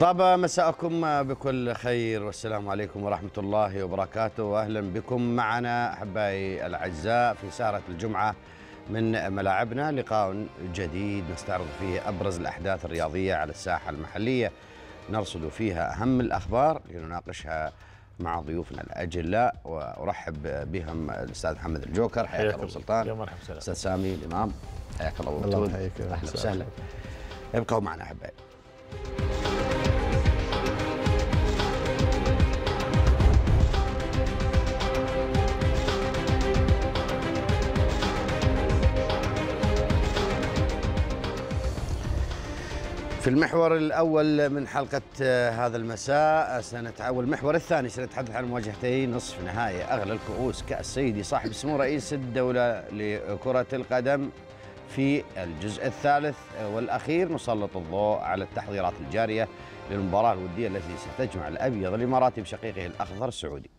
طاب مساءكم بكل خير والسلام عليكم ورحمة الله وبركاته وأهلا بكم معنا أحبائي الأعزاء في سهرة الجمعة من ملاعبنا لقاء جديد نستعرض فيه أبرز الأحداث الرياضية على الساحة المحلية نرصد فيها أهم الأخبار لنناقشها مع ضيوفنا الاجلاء وارحب بهم الاستاذ محمد الجوكر حياك الله سلطان يا استاذ سامي الامام حياك الله الله يحييك اهلا وسهلا ابقوا معنا احبائي في المحور الأول من حلقة آه، هذا المساء آه، سنتعود المحور الثاني سنتحدث عن مواجهتي نصف نهائي أغلى الكؤوس كأس سيدي صاحب سمو رئيس الدولة لكرة القدم في الجزء الثالث آه، والأخير نسلط الضوء على التحضيرات الجارية للمباراة الودية التي ستجمع الأبيض الإماراتي بشقيقه الأخضر السعودي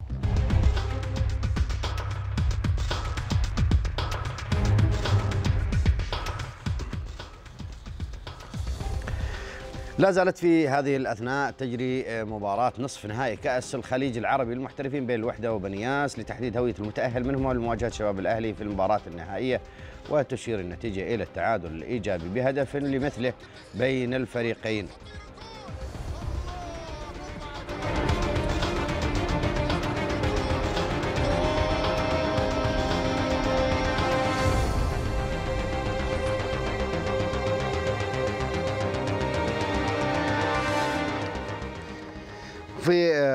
لا زالت في هذه الأثناء تجري آه، مباراة نصف نهائي كأس الخليج العربي للمحترفين بين الوحدة وبنياس لتحديد هوية المتأهل منهم لمواجهة شباب الأهلي في المباراة النهائية وتشير النتيجة إلى التعادل الإيجابي بهدف لمثله بين الفريقين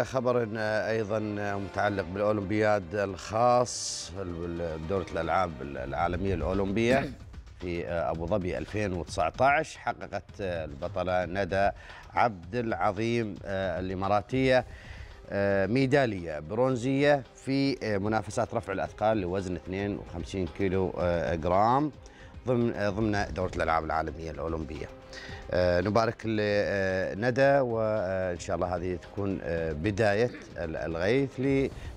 خبر آه، ايضا آه، متعلق بالاولمبياد الخاص بدوره الالعاب العالميه الاولمبيه في آه، ابو ظبي 2019 حققت البطله ندى عبد العظيم الاماراتيه ميداليه برونزيه في منافسات رفع الاثقال لوزن 52 كيلو جرام ضمن ضمن دوره الالعاب العالميه الاولمبيه آه، نبارك لندى آه، وان شاء الله هذه تكون آه، بدايه الغيث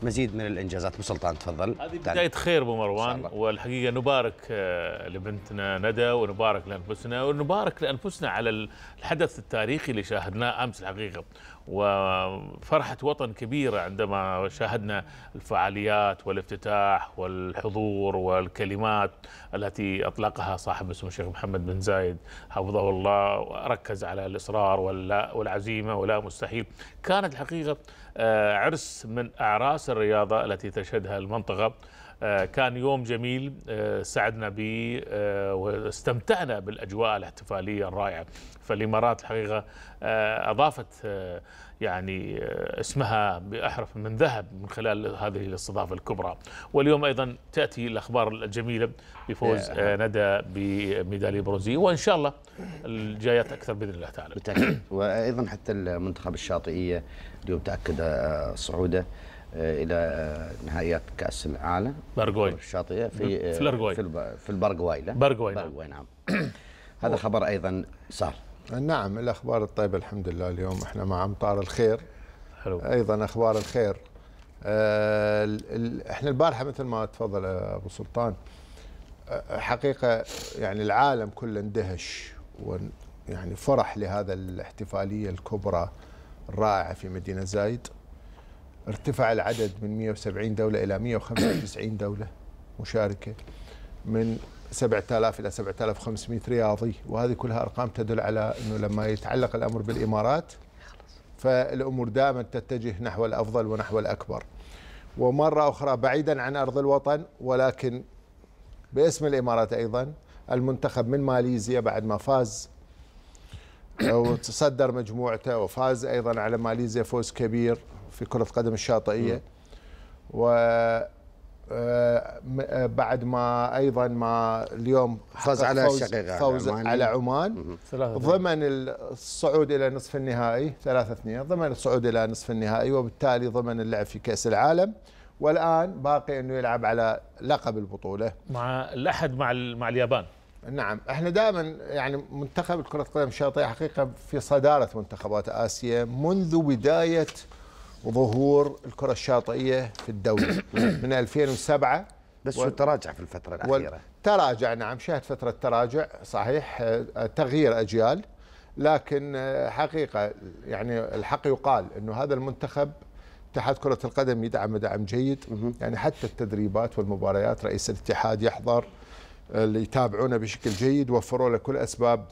لمزيد من الانجازات ابو سلطان تفضل هذه بدايه خير ابو مروان والحقيقه نبارك لبنتنا ندى ونبارك لانفسنا ونبارك لانفسنا على الحدث التاريخي اللي شاهدناه امس الحقيقه وفرحة وطن كبيرة عندما شاهدنا الفعاليات والافتتاح والحضور والكلمات التي أطلقها صاحب اسمه الشيخ محمد بن زايد حفظه الله وركز على الإصرار والعزيمة ولا مستحيل كانت الحقيقة آه، عرس من أعراس الرياضة التي تشهدها المنطقة آه، كان يوم جميل آه، سعدنا به آه، واستمتعنا بالاجواء الاحتفاليه الرائعه فالامارات الحقيقه اضافت يعني اسمها باحرف من ذهب من خلال هذه الاستضافه الكبرى واليوم ايضا تاتي الاخبار الجميله بفوز ندى بميداليه برونزيه وان شاء الله الجايات اكثر باذن الله تعالى بالتاكيد وايضا حتى المنتخب الشاطئيه اليوم تاكد صعوده آه، الى نهائيات كاس العالم الارجواي الشاطئيه في في آه، الارجواي في البرغواي لا برغواي نعم, نعم. هذا خبر ايضا صار نعم الاخبار الطيبه الحمد لله اليوم احنا مع امطار الخير حلو ايضا اخبار الخير آه، احنا البارحه مثل ما تفضل ابو سلطان حقيقه يعني العالم كله اندهش يعني فرح لهذا الاحتفاليه الكبرى الرائعه في مدينه زايد ارتفع العدد من 170 دولة إلى 195 دولة مشاركة من 7000 إلى 7500 رياضي وهذه كلها أرقام تدل على أنه لما يتعلق الأمر بالإمارات فالأمور دائما تتجه نحو الأفضل ونحو الأكبر ومرة أخرى بعيدا عن أرض الوطن ولكن باسم الإمارات أيضا المنتخب من ماليزيا بعد ما فاز وتصدر مجموعته وفاز أيضا على ماليزيا فوز كبير في كرة القدم الشاطئية و آه، آه، بعد ما ايضا ما اليوم فاز على الشقيقه فوز على عمان ضمن الصعود الى نصف النهائي 3 2 ضمن الصعود الى نصف النهائي وبالتالي ضمن اللعب في كاس العالم والان باقي انه يلعب على لقب البطوله مع الاحد مع مع اليابان نعم احنا دائما يعني منتخب كره القدم الشاطئيه حقيقه في صداره منتخبات اسيا منذ بدايه وظهور الكرة الشاطئية في الدولة من 2007 بس و... تراجع في الفترة الأخيرة و... تراجع نعم شهد فترة تراجع صحيح آه، تغيير أجيال لكن آه، حقيقة يعني الحق يقال أنه هذا المنتخب اتحاد كرة القدم يدعم دعم جيد يعني حتى التدريبات والمباريات رئيس الاتحاد يحضر آه، اللي يتابعونه بشكل جيد وفروا له كل أسباب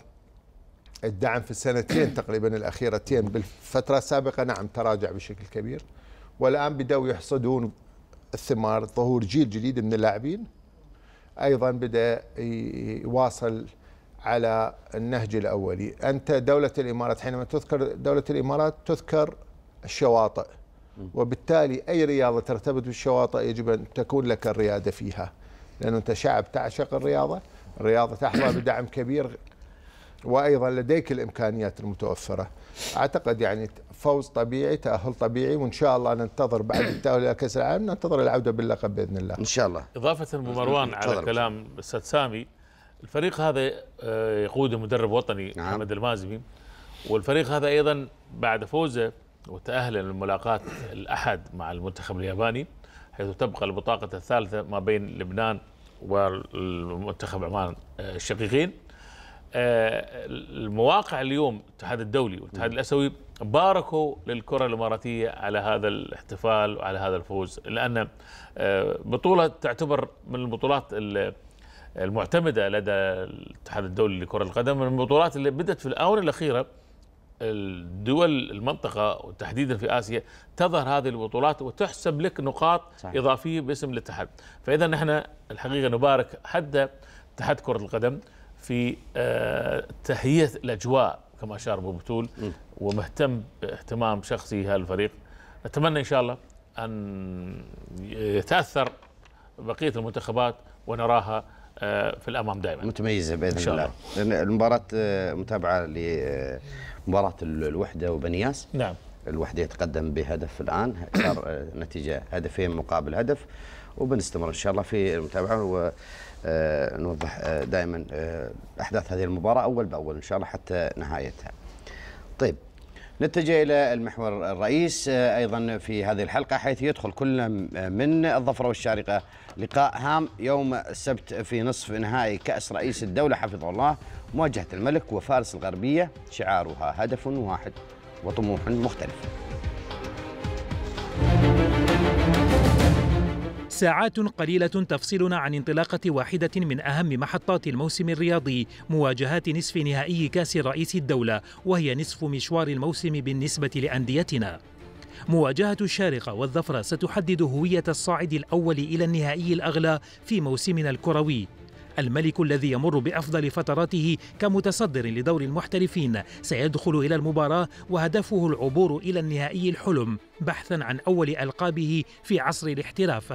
الدعم في السنتين تقريبا الأخيرتين بالفترة السابقة نعم تراجع بشكل كبير والآن بدأوا يحصدون الثمار ظهور جيل جديد من اللاعبين أيضا بدأ يواصل على النهج الأولي أنت دولة الإمارات حينما تذكر دولة الإمارات تذكر الشواطئ وبالتالي أي رياضة ترتبط بالشواطئ يجب أن تكون لك الريادة فيها لانه أنت شعب تعشق الرياضة الرياضة تحظى بدعم كبير وايضا لديك الامكانيات المتوفره اعتقد يعني فوز طبيعي تاهل طبيعي وان شاء الله ننتظر بعد التاهل الى كاس العالم ننتظر العوده باللقب باذن الله ان شاء الله اضافه ابو مروان على كلام الاستاذ سامي الفريق هذا آه، يقوده مدرب وطني نعم. محمد المازمي والفريق هذا ايضا بعد فوزه وتاهله للملاقات الاحد مع المنتخب الياباني حيث تبقى البطاقه الثالثه ما بين لبنان والمنتخب عمان آه، الشقيقين آه، المواقع اليوم الاتحاد الدولي والاتحاد الاسيوي باركوا للكره الاماراتيه على هذا الاحتفال وعلى هذا الفوز لان آه، بطوله تعتبر من البطولات المعتمده لدى الاتحاد الدولي لكره القدم من البطولات اللي بدات في الاونه الاخيره الدول المنطقة وتحديدا في آسيا تظهر هذه البطولات وتحسب لك نقاط صحيح. إضافية باسم الاتحاد فإذا نحن الحقيقة نبارك حتى اتحاد كرة القدم في تهيئه آه، الاجواء كما اشار ابو بتول ومهتم باهتمام شخصي هذا الفريق اتمنى ان شاء الله ان يتاثر بقيه المنتخبات ونراها آه، في الامام دائما متميزه باذن إن شاء الله, الله. المباراه آه، متابعه لمباراه الوحده وبنياس نعم الوحده يتقدم بهدف الان صار نتيجه هدفين مقابل هدف وبنستمر ان شاء الله في المتابعه آه، نوضح آه، دائما آه، احداث هذه المباراه اول باول ان شاء الله حتى نهايتها. طيب نتجه الى المحور الرئيس ايضا في هذه الحلقه حيث يدخل كل من الظفره والشارقه لقاء هام يوم السبت في نصف نهائي كاس رئيس الدوله حفظه الله مواجهه الملك وفارس الغربيه شعارها هدف واحد وطموح مختلف. ساعات قليلة تفصلنا عن انطلاقة واحدة من أهم محطات الموسم الرياضي مواجهات نصف نهائي كاس رئيس الدولة وهي نصف مشوار الموسم بالنسبة لأنديتنا مواجهة الشارقة والظفرة ستحدد هوية الصاعد الأول إلى النهائي الأغلى في موسمنا الكروي الملك الذي يمر بأفضل فتراته كمتصدر لدور المحترفين سيدخل إلى المباراة وهدفه العبور إلى النهائي الحلم بحثا عن أول ألقابه في عصر الاحتراف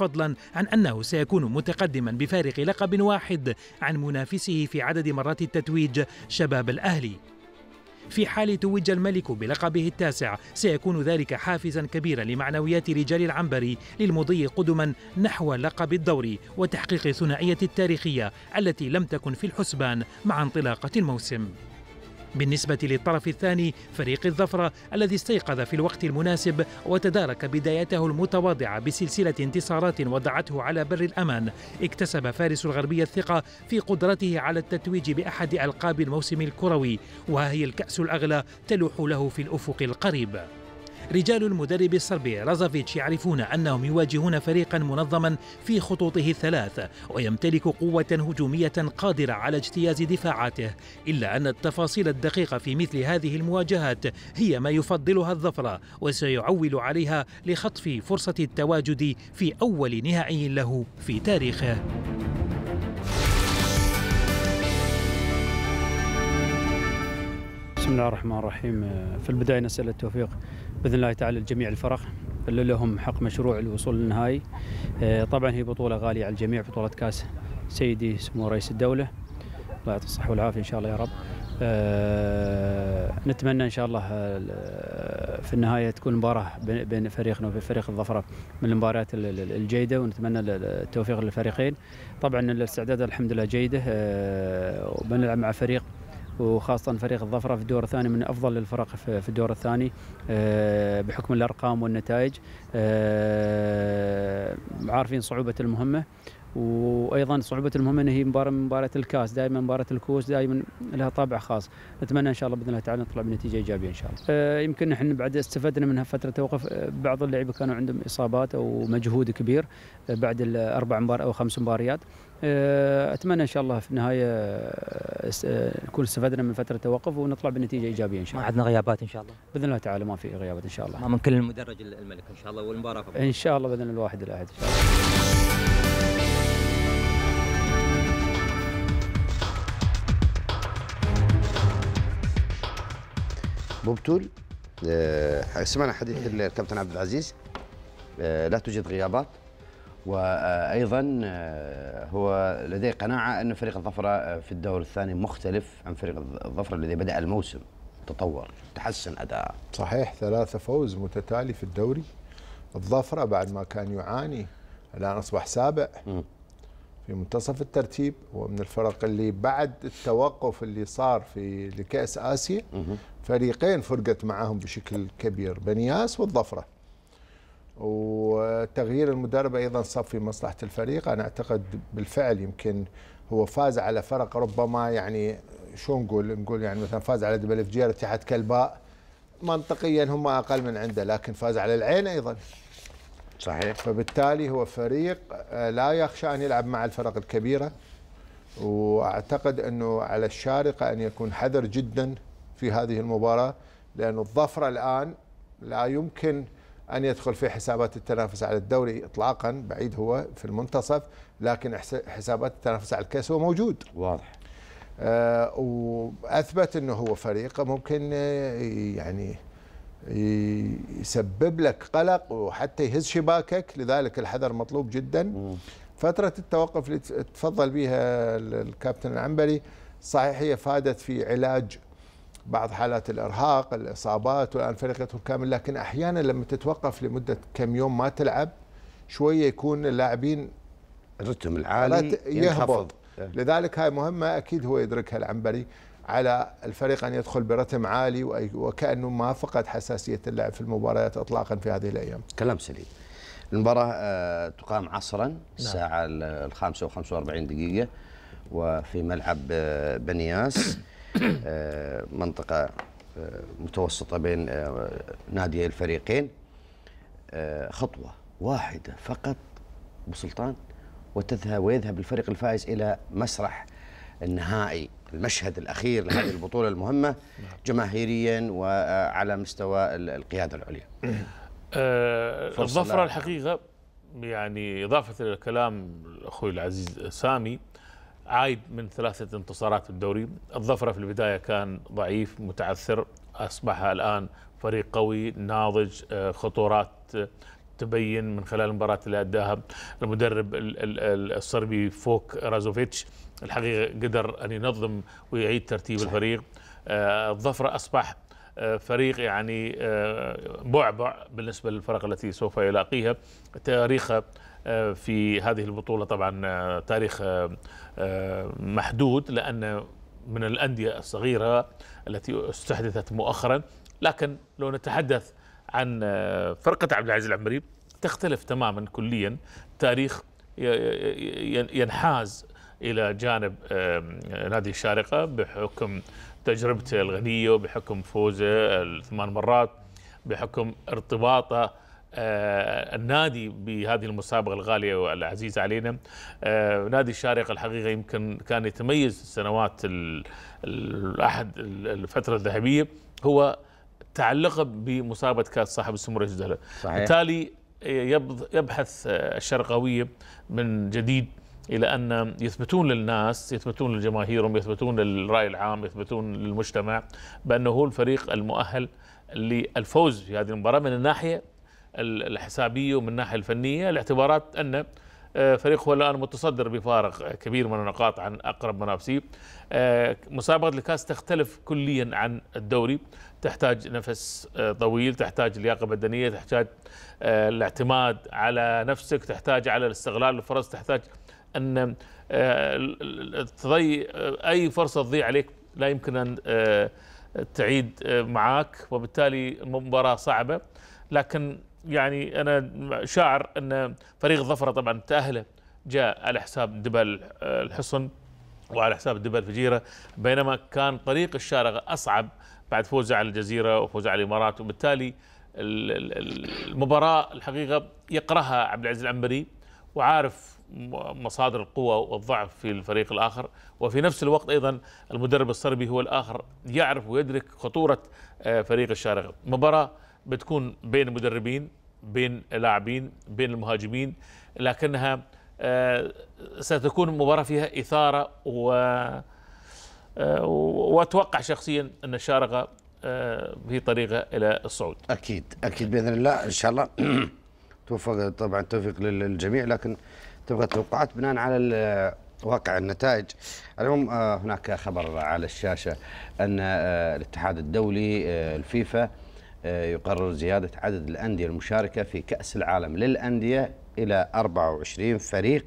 فضلا عن أنه سيكون متقدما بفارق لقب واحد عن منافسه في عدد مرات التتويج شباب الأهلي في حال توج الملك بلقبه التاسع سيكون ذلك حافزا كبيرا لمعنويات رجال العنبري للمضي قدما نحو لقب الدوري وتحقيق الثنائية التاريخية التي لم تكن في الحسبان مع انطلاقة الموسم بالنسبة للطرف الثاني فريق الظفرة الذي استيقظ في الوقت المناسب وتدارك بدايته المتواضعة بسلسلة انتصارات وضعته على بر الأمان اكتسب فارس الغربية الثقة في قدرته على التتويج بأحد ألقاب الموسم الكروي وها هي الكأس الأغلى تلوح له في الأفق القريب رجال المدرب الصربي رازافيتش يعرفون أنهم يواجهون فريقا منظما في خطوطه الثلاث ويمتلك قوة هجومية قادرة على اجتياز دفاعاته إلا أن التفاصيل الدقيقة في مثل هذه المواجهات هي ما يفضلها الظفرة وسيعول عليها لخطف فرصة التواجد في أول نهائي له في تاريخه بسم الله الرحمن الرحيم في البداية نسأل التوفيق باذن الله تعالى الجميع الفرح لهم حق مشروع الوصول للنهائي آه، طبعا هي بطوله غاليه على الجميع بطوله كاس سيدي سمو رئيس الدوله الله يعطيه الصحه والعافيه ان شاء الله يا رب آه، نتمنى ان شاء الله آه، في النهايه تكون مباراه بين فريقنا وبين فريق الظفره من المباريات الجيده ونتمنى التوفيق للفريقين طبعا الاستعداد الحمد لله جيده وبنلعب مع فريق وخاصه فريق الظفره في الدور الثاني من افضل الفرق في الدور الثاني آه، بحكم الارقام والنتائج آه، عارفين صعوبه المهمه وايضا صعوبه المهمه ان هي مباراه من مباراه الكاس دائما مباراه الكوس دائما لها طابع خاص نتمنى ان شاء الله باذن الله تعالى نطلع بنتيجه ايجابيه ان شاء الله آه، يمكن احنا بعد استفدنا من فتره توقف بعض اللعيبه كانوا عندهم اصابات او مجهود كبير بعد الاربع مباريات او خمس مباريات آه، اتمنى ان شاء الله في النهايه آه، آه، نكون استفدنا من فتره التوقف ونطلع بنتيجه ايجابيه ان شاء الله. ما عندنا غيابات ان شاء الله. باذن الله تعالى ما في غيابات ان شاء الله. من كل المدرج الملك ان شاء الله والمباراه فبقى. ان شاء الله باذن الواحد الاحد ان شاء الله. بوبتول سمعنا حديث الكابتن عبد العزيز لا توجد غيابات وايضا آه، هو لديه قناعه ان فريق الظفره آه، في الدور الثاني مختلف عن فريق الظفره الذي بدا الموسم تطور تحسن اداءه صحيح ثلاثه فوز متتالي في الدوري الظفره بعد ما كان يعاني الان اصبح سابع في منتصف الترتيب ومن الفرق اللي بعد التوقف اللي صار في لكأس آسيا فريقين فرقت معاهم بشكل كبير بنياس والظفرة وتغيير المدرب ايضا صار في مصلحه الفريق انا اعتقد بالفعل يمكن هو فاز على فرق ربما يعني شو نقول نقول يعني مثلا فاز على دبل فجير اتحاد كلباء منطقيا هم اقل من عنده لكن فاز على العين ايضا صحيح فبالتالي هو فريق آه، لا يخشى ان يلعب مع الفرق الكبيره واعتقد انه على الشارقه ان يكون حذر جدا في هذه المباراه لأن الظفره الان لا يمكن أن يدخل في حسابات التنافس على الدوري إطلاقا بعيد هو في المنتصف لكن حسابات التنافس على الكأس هو موجود واضح آه، وأثبت أنه هو فريق ممكن آه، يعني يسبب لك قلق وحتى يهز شباكك لذلك الحذر مطلوب جدا فترة التوقف اللي تفضل بها الكابتن العنبري صحيح هي فادت في علاج بعض حالات الارهاق الاصابات والان فرقته كامل لكن احيانا لما تتوقف لمده كم يوم ما تلعب شويه يكون اللاعبين الرتم العالي ينخفض إيه. لذلك هاي مهمه اكيد هو يدركها العنبري على الفريق ان يدخل برتم عالي وكانه ما فقد حساسيه اللعب في المباريات اطلاقا في هذه الايام. كلام سليم. المباراه آه، تقام عصرا نعم. الساعه الخامسة و45 دقيقه وفي ملعب آه، بنياس آه، منطقه آه، متوسطه بين آه، نادي الفريقين خطوه واحده فقط بسلطان وتذهب ويذهب الفريق الفائز الى مسرح النهائي المشهد الاخير لهذه البطوله المهمه نعم. جماهيريا وعلى مستوى القياده العليا. الظفره الحقيقه يعني اضافه الى كلام اخوي العزيز سامي عايد من ثلاثة انتصارات في الدوري الظفرة في البداية كان ضعيف متعثر أصبح الآن فريق قوي ناضج آه، خطورات آه، تبين من خلال المباراة اللي أداها المدرب الصربي فوك رازوفيتش الحقيقة قدر أن ينظم ويعيد ترتيب صحيح. الفريق آه، الظفرة أصبح فريق يعني بعبع بالنسبة للفرق التي سوف يلاقيها تاريخه آه، في هذه البطولة طبعا آه، تاريخ آه، محدود لأن من الأندية الصغيرة التي استحدثت مؤخرا لكن لو نتحدث عن فرقة عبد العزيز العمري تختلف تماما كليا تاريخ ينحاز إلى جانب نادي الشارقة بحكم تجربته الغنية وبحكم فوزه الثمان مرات بحكم ارتباطه آه، النادي بهذه المسابقة الغالية والعزيزة علينا آه، نادي الشارقة الحقيقة يمكن كان يتميز السنوات الأحد الفترة الذهبية هو تعلقه بمسابقة كاس صاحب السمو رئيس الدولة بالتالي آه، يبحث الشرقاوية من جديد الى ان يثبتون للناس يثبتون لجماهيرهم يثبتون للراي العام يثبتون للمجتمع بانه هو الفريق المؤهل للفوز في هذه المباراه من الناحيه الحسابيه ومن الناحيه الفنيه لاعتبارات ان آه، فريق هو الان متصدر بفارق كبير من النقاط عن اقرب منافسيه آه، مسابقه الكاس تختلف كليا عن الدوري تحتاج نفس آه، طويل تحتاج لياقه بدنيه تحتاج الاعتماد على نفسك تحتاج على استغلال الفرص تحتاج ان تضيع اي فرصه تضيع عليك لا يمكن ان تعيد معاك وبالتالي مباراه صعبه لكن يعني انا شاعر ان فريق الظفره طبعا تاهله جاء على حساب دبل آه، الحصن وعلى حساب دبل الفجيره بينما كان طريق الشارقه اصعب بعد فوزه على الجزيره وفوزه على الامارات وبالتالي المباراه الحقيقه يقراها عبد العزيز العنبري وعارف مصادر القوة والضعف في الفريق الآخر وفي نفس الوقت أيضا المدرب الصربي هو الآخر يعرف ويدرك خطورة آه، فريق الشارقة مباراة بتكون بين المدربين بين اللاعبين بين المهاجمين لكنها آه، ستكون مباراة فيها إثارة و آه، وأتوقع شخصيا أن الشارقة آه، في طريقة إلى الصعود أكيد أكيد بإذن الله إن شاء الله توفق طبعا توفيق للجميع لكن تبقى توقعات بناء على واقع النتائج اليوم هناك خبر على الشاشة أن الاتحاد الدولي الفيفا آه، يقرر زيادة عدد الأندية المشاركة في كأس العالم للأندية إلى 24 فريق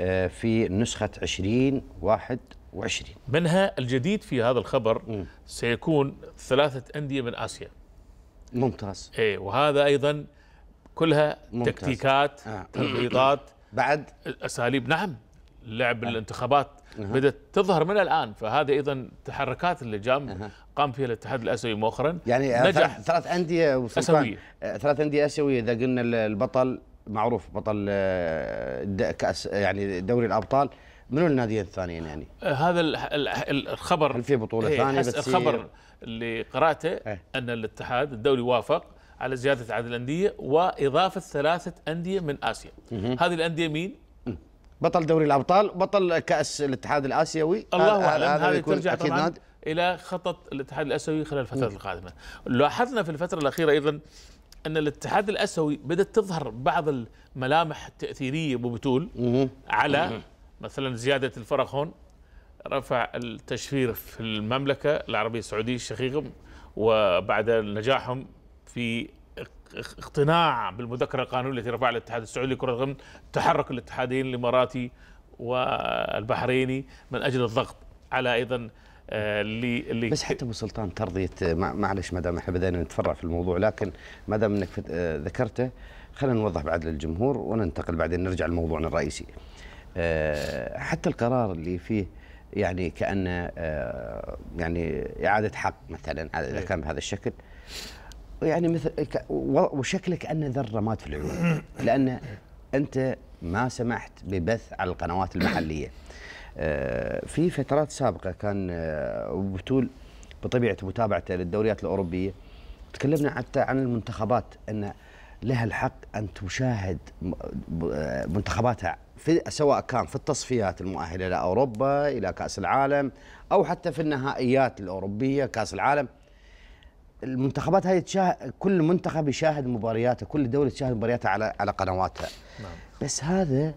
آه، في نسخة 2021 منها الجديد في هذا الخبر سيكون ثلاثة أندية من آسيا ممتاز إيه وهذا أيضا كلها ممتاز. تكتيكات آه. بعد أساليب نعم لعب آه. الانتخابات أه. بدات تظهر من الان فهذا ايضا تحركات اللي جام أه. قام فيها الاتحاد الاسيوي مؤخرا يعني نجح ثلاث انديه اسيويه أه، ثلاث انديه اسيويه اذا قلنا البطل معروف بطل أه، كاس يعني دوري الابطال منو الناديين الثانيين يعني؟ أه، هذا الخبر هل في بطوله إيه، ثانيه بس الخبر اللي قراته ايه؟ ان الاتحاد الدولي وافق على زياده عدد الانديه واضافه ثلاثه انديه من اسيا. هذه الانديه مين؟ بطل دوري الابطال بطل كاس الاتحاد الاسيوي الله آه، اعلم آه، آه، هذه ترجع طبعا الى خطط الاتحاد الاسيوي خلال الفترات القادمه لاحظنا في الفتره الاخيره ايضا ان الاتحاد الاسيوي بدات تظهر بعض الملامح التاثيريه ببطول على مثلا زياده الفرق هون رفع التشفير في المملكه العربيه السعوديه الشقيقه وبعد نجاحهم في اقتناع بالمذكره القانونيه التي رفعها الاتحاد السعودي لكره القدم تحرك الاتحادين الاماراتي والبحريني من اجل الضغط على ايضا آه، اللي اللي بس حتى ابو سلطان ترضيه معلش ما دام احنا بدينا نتفرع في الموضوع لكن ما دام انك آه، ذكرته خلينا نوضح بعد للجمهور وننتقل بعدين نرجع لموضوعنا الرئيسي. آه، حتى القرار اللي فيه يعني كانه يعني اعاده حق مثلا اذا إيه. كان بهذا الشكل يعني مثل وشكلك أن ذره مات في العيون لان انت ما سمحت ببث على القنوات المحليه آه، في فترات سابقه كان آه، بتول بطبيعه متابعته للدوريات الاوروبيه تكلمنا حتى عن المنتخبات ان لها الحق ان تشاهد آه، منتخباتها في سواء كان في التصفيات المؤهله لاوروبا الى كاس العالم او حتى في النهائيات الاوروبيه كاس العالم المنتخبات هذه تشاه... كل منتخب يشاهد مبارياته كل دوله تشاهد مبارياتها على على قنواتها نعم. بس هذا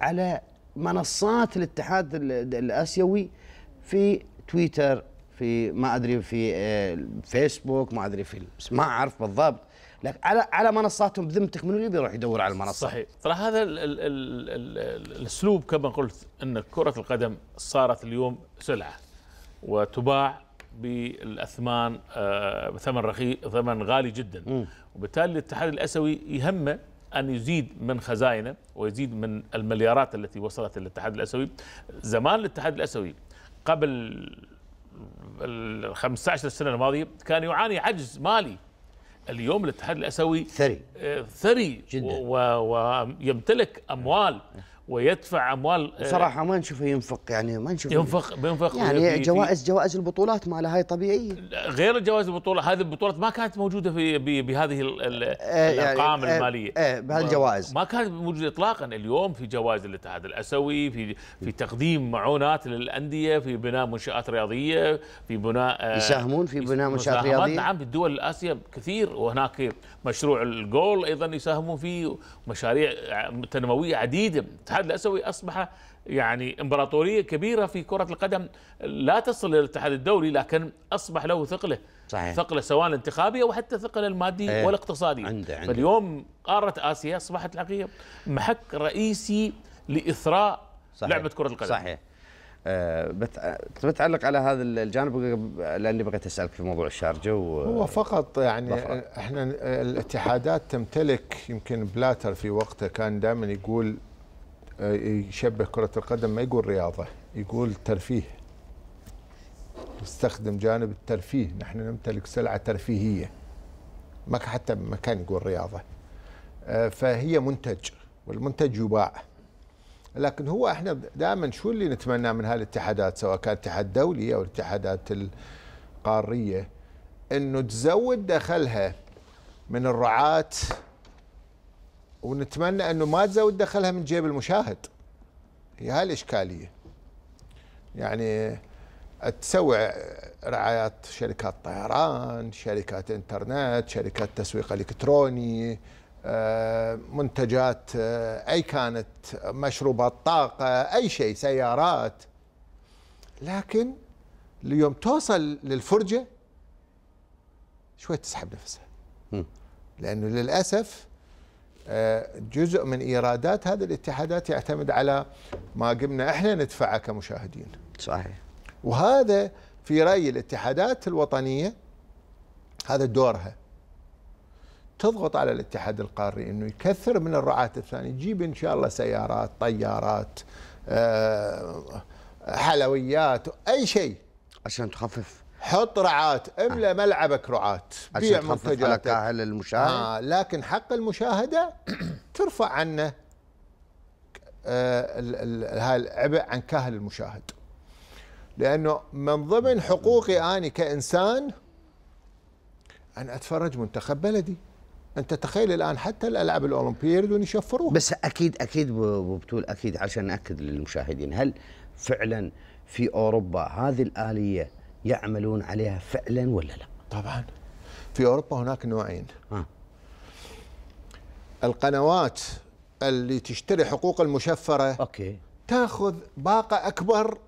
على منصات الاتحاد الاسيوي في تويتر في ما ادري في آه، فيسبوك ما ادري في ما اعرف بالضبط لكن على على منصاتهم بذمتك من اللي بيروح يدور على المنصه صحيح ترى هذا الاسلوب كما قلت ان كره القدم صارت اليوم سلعه وتباع بالاثمان بثمن آه، رخيص ثمن غالي جدا وبالتالي الاتحاد الاسيوي يهمه ان يزيد من خزائنه ويزيد من المليارات التي وصلت للاتحاد الاسيوي زمان الاتحاد الاسيوي قبل ال 15 سنه الماضيه كان يعاني عجز مالي اليوم الاتحاد الاسيوي ثري آه، ثري جدا ويمتلك اموال نعم. ويدفع اموال آه، بصراحه ما نشوفه ينفق يعني ما نشوفه ينفق بينفق يعني جوائز جوائز البطولات لها هاي طبيعيه غير جوائز البطوله هذه البطولات ما كانت موجوده في بهذه آه، يعني، الارقام يعني الماليه ايه بهالجوائز ما كانت موجوده اطلاقا اليوم في جوائز الاتحاد الاسيوي في في تقديم معونات للانديه في بناء منشات رياضيه في بناء يساهمون في بناء منشات رياضيه نعم في الدول الاسيا كثير وهناك مشروع الجول ايضا يساهمون فيه مشاريع تنمويه عديده الاتحاد الاسيوي اصبح يعني امبراطوريه كبيره في كره القدم لا تصل الى الاتحاد الدولي لكن اصبح له ثقله صحيح. ثقله سواء الانتخابيه وحتى ثقله المادي ايه. والاقتصادي عنده عنده. فاليوم قاره اسيا اصبحت الحقيقه محك رئيسي لاثراء صحيح. لعبه كره القدم صحيح آه، آه، بتعلق على هذا الجانب لاني بغيت اسالك في موضوع الشارجه و هو فقط يعني بخرة. احنا الاتحادات تمتلك يمكن بلاتر في وقته كان دائما يقول آه، يشبه كره القدم ما يقول رياضه يقول ترفيه نستخدم جانب الترفيه نحن نمتلك سلعه ترفيهيه ما حتى ما كان يقول رياضه فهي منتج والمنتج يباع لكن هو احنا دائما شو اللي نتمناه من هالاتحادات سواء كان اتحاد دولي او الاتحادات القاريه انه تزود دخلها من الرعاه ونتمنى انه ما تزود دخلها من جيب المشاهد هي هاي الاشكاليه يعني تسوي رعايات شركات طيران شركات انترنت شركات تسويق الكتروني آه، منتجات آه، اي كانت مشروبات طاقه اي شيء سيارات لكن اليوم توصل للفرجه شوي تسحب نفسها لانه للاسف آه، جزء من ايرادات هذه الاتحادات يعتمد على ما قمنا احنا ندفعه كمشاهدين صحيح وهذا في راي الاتحادات الوطنيه هذا دورها تضغط على الاتحاد القاري انه يكثر من الرعاة الثانية يجيب ان شاء الله سيارات طيارات آه، حلويات اي شيء عشان تخفف حط رعاة املى آه. ملعبك رعاة بيع منتجاتك كاهل المشاهد آه لكن حق المشاهدة ترفع عنه آه، هاي العبء عن كاهل المشاهد لانه من ضمن حقوقي انا كانسان ان اتفرج منتخب بلدي انت تخيل الان حتى الالعاب الاولمبيه يريدون يشفروها بس اكيد اكيد بطول اكيد عشان ناكد للمشاهدين هل فعلا في اوروبا هذه الاليه يعملون عليها فعلا ولا لا؟ طبعا في اوروبا هناك نوعين آه. القنوات اللي تشتري حقوق المشفره اوكي تاخذ باقه اكبر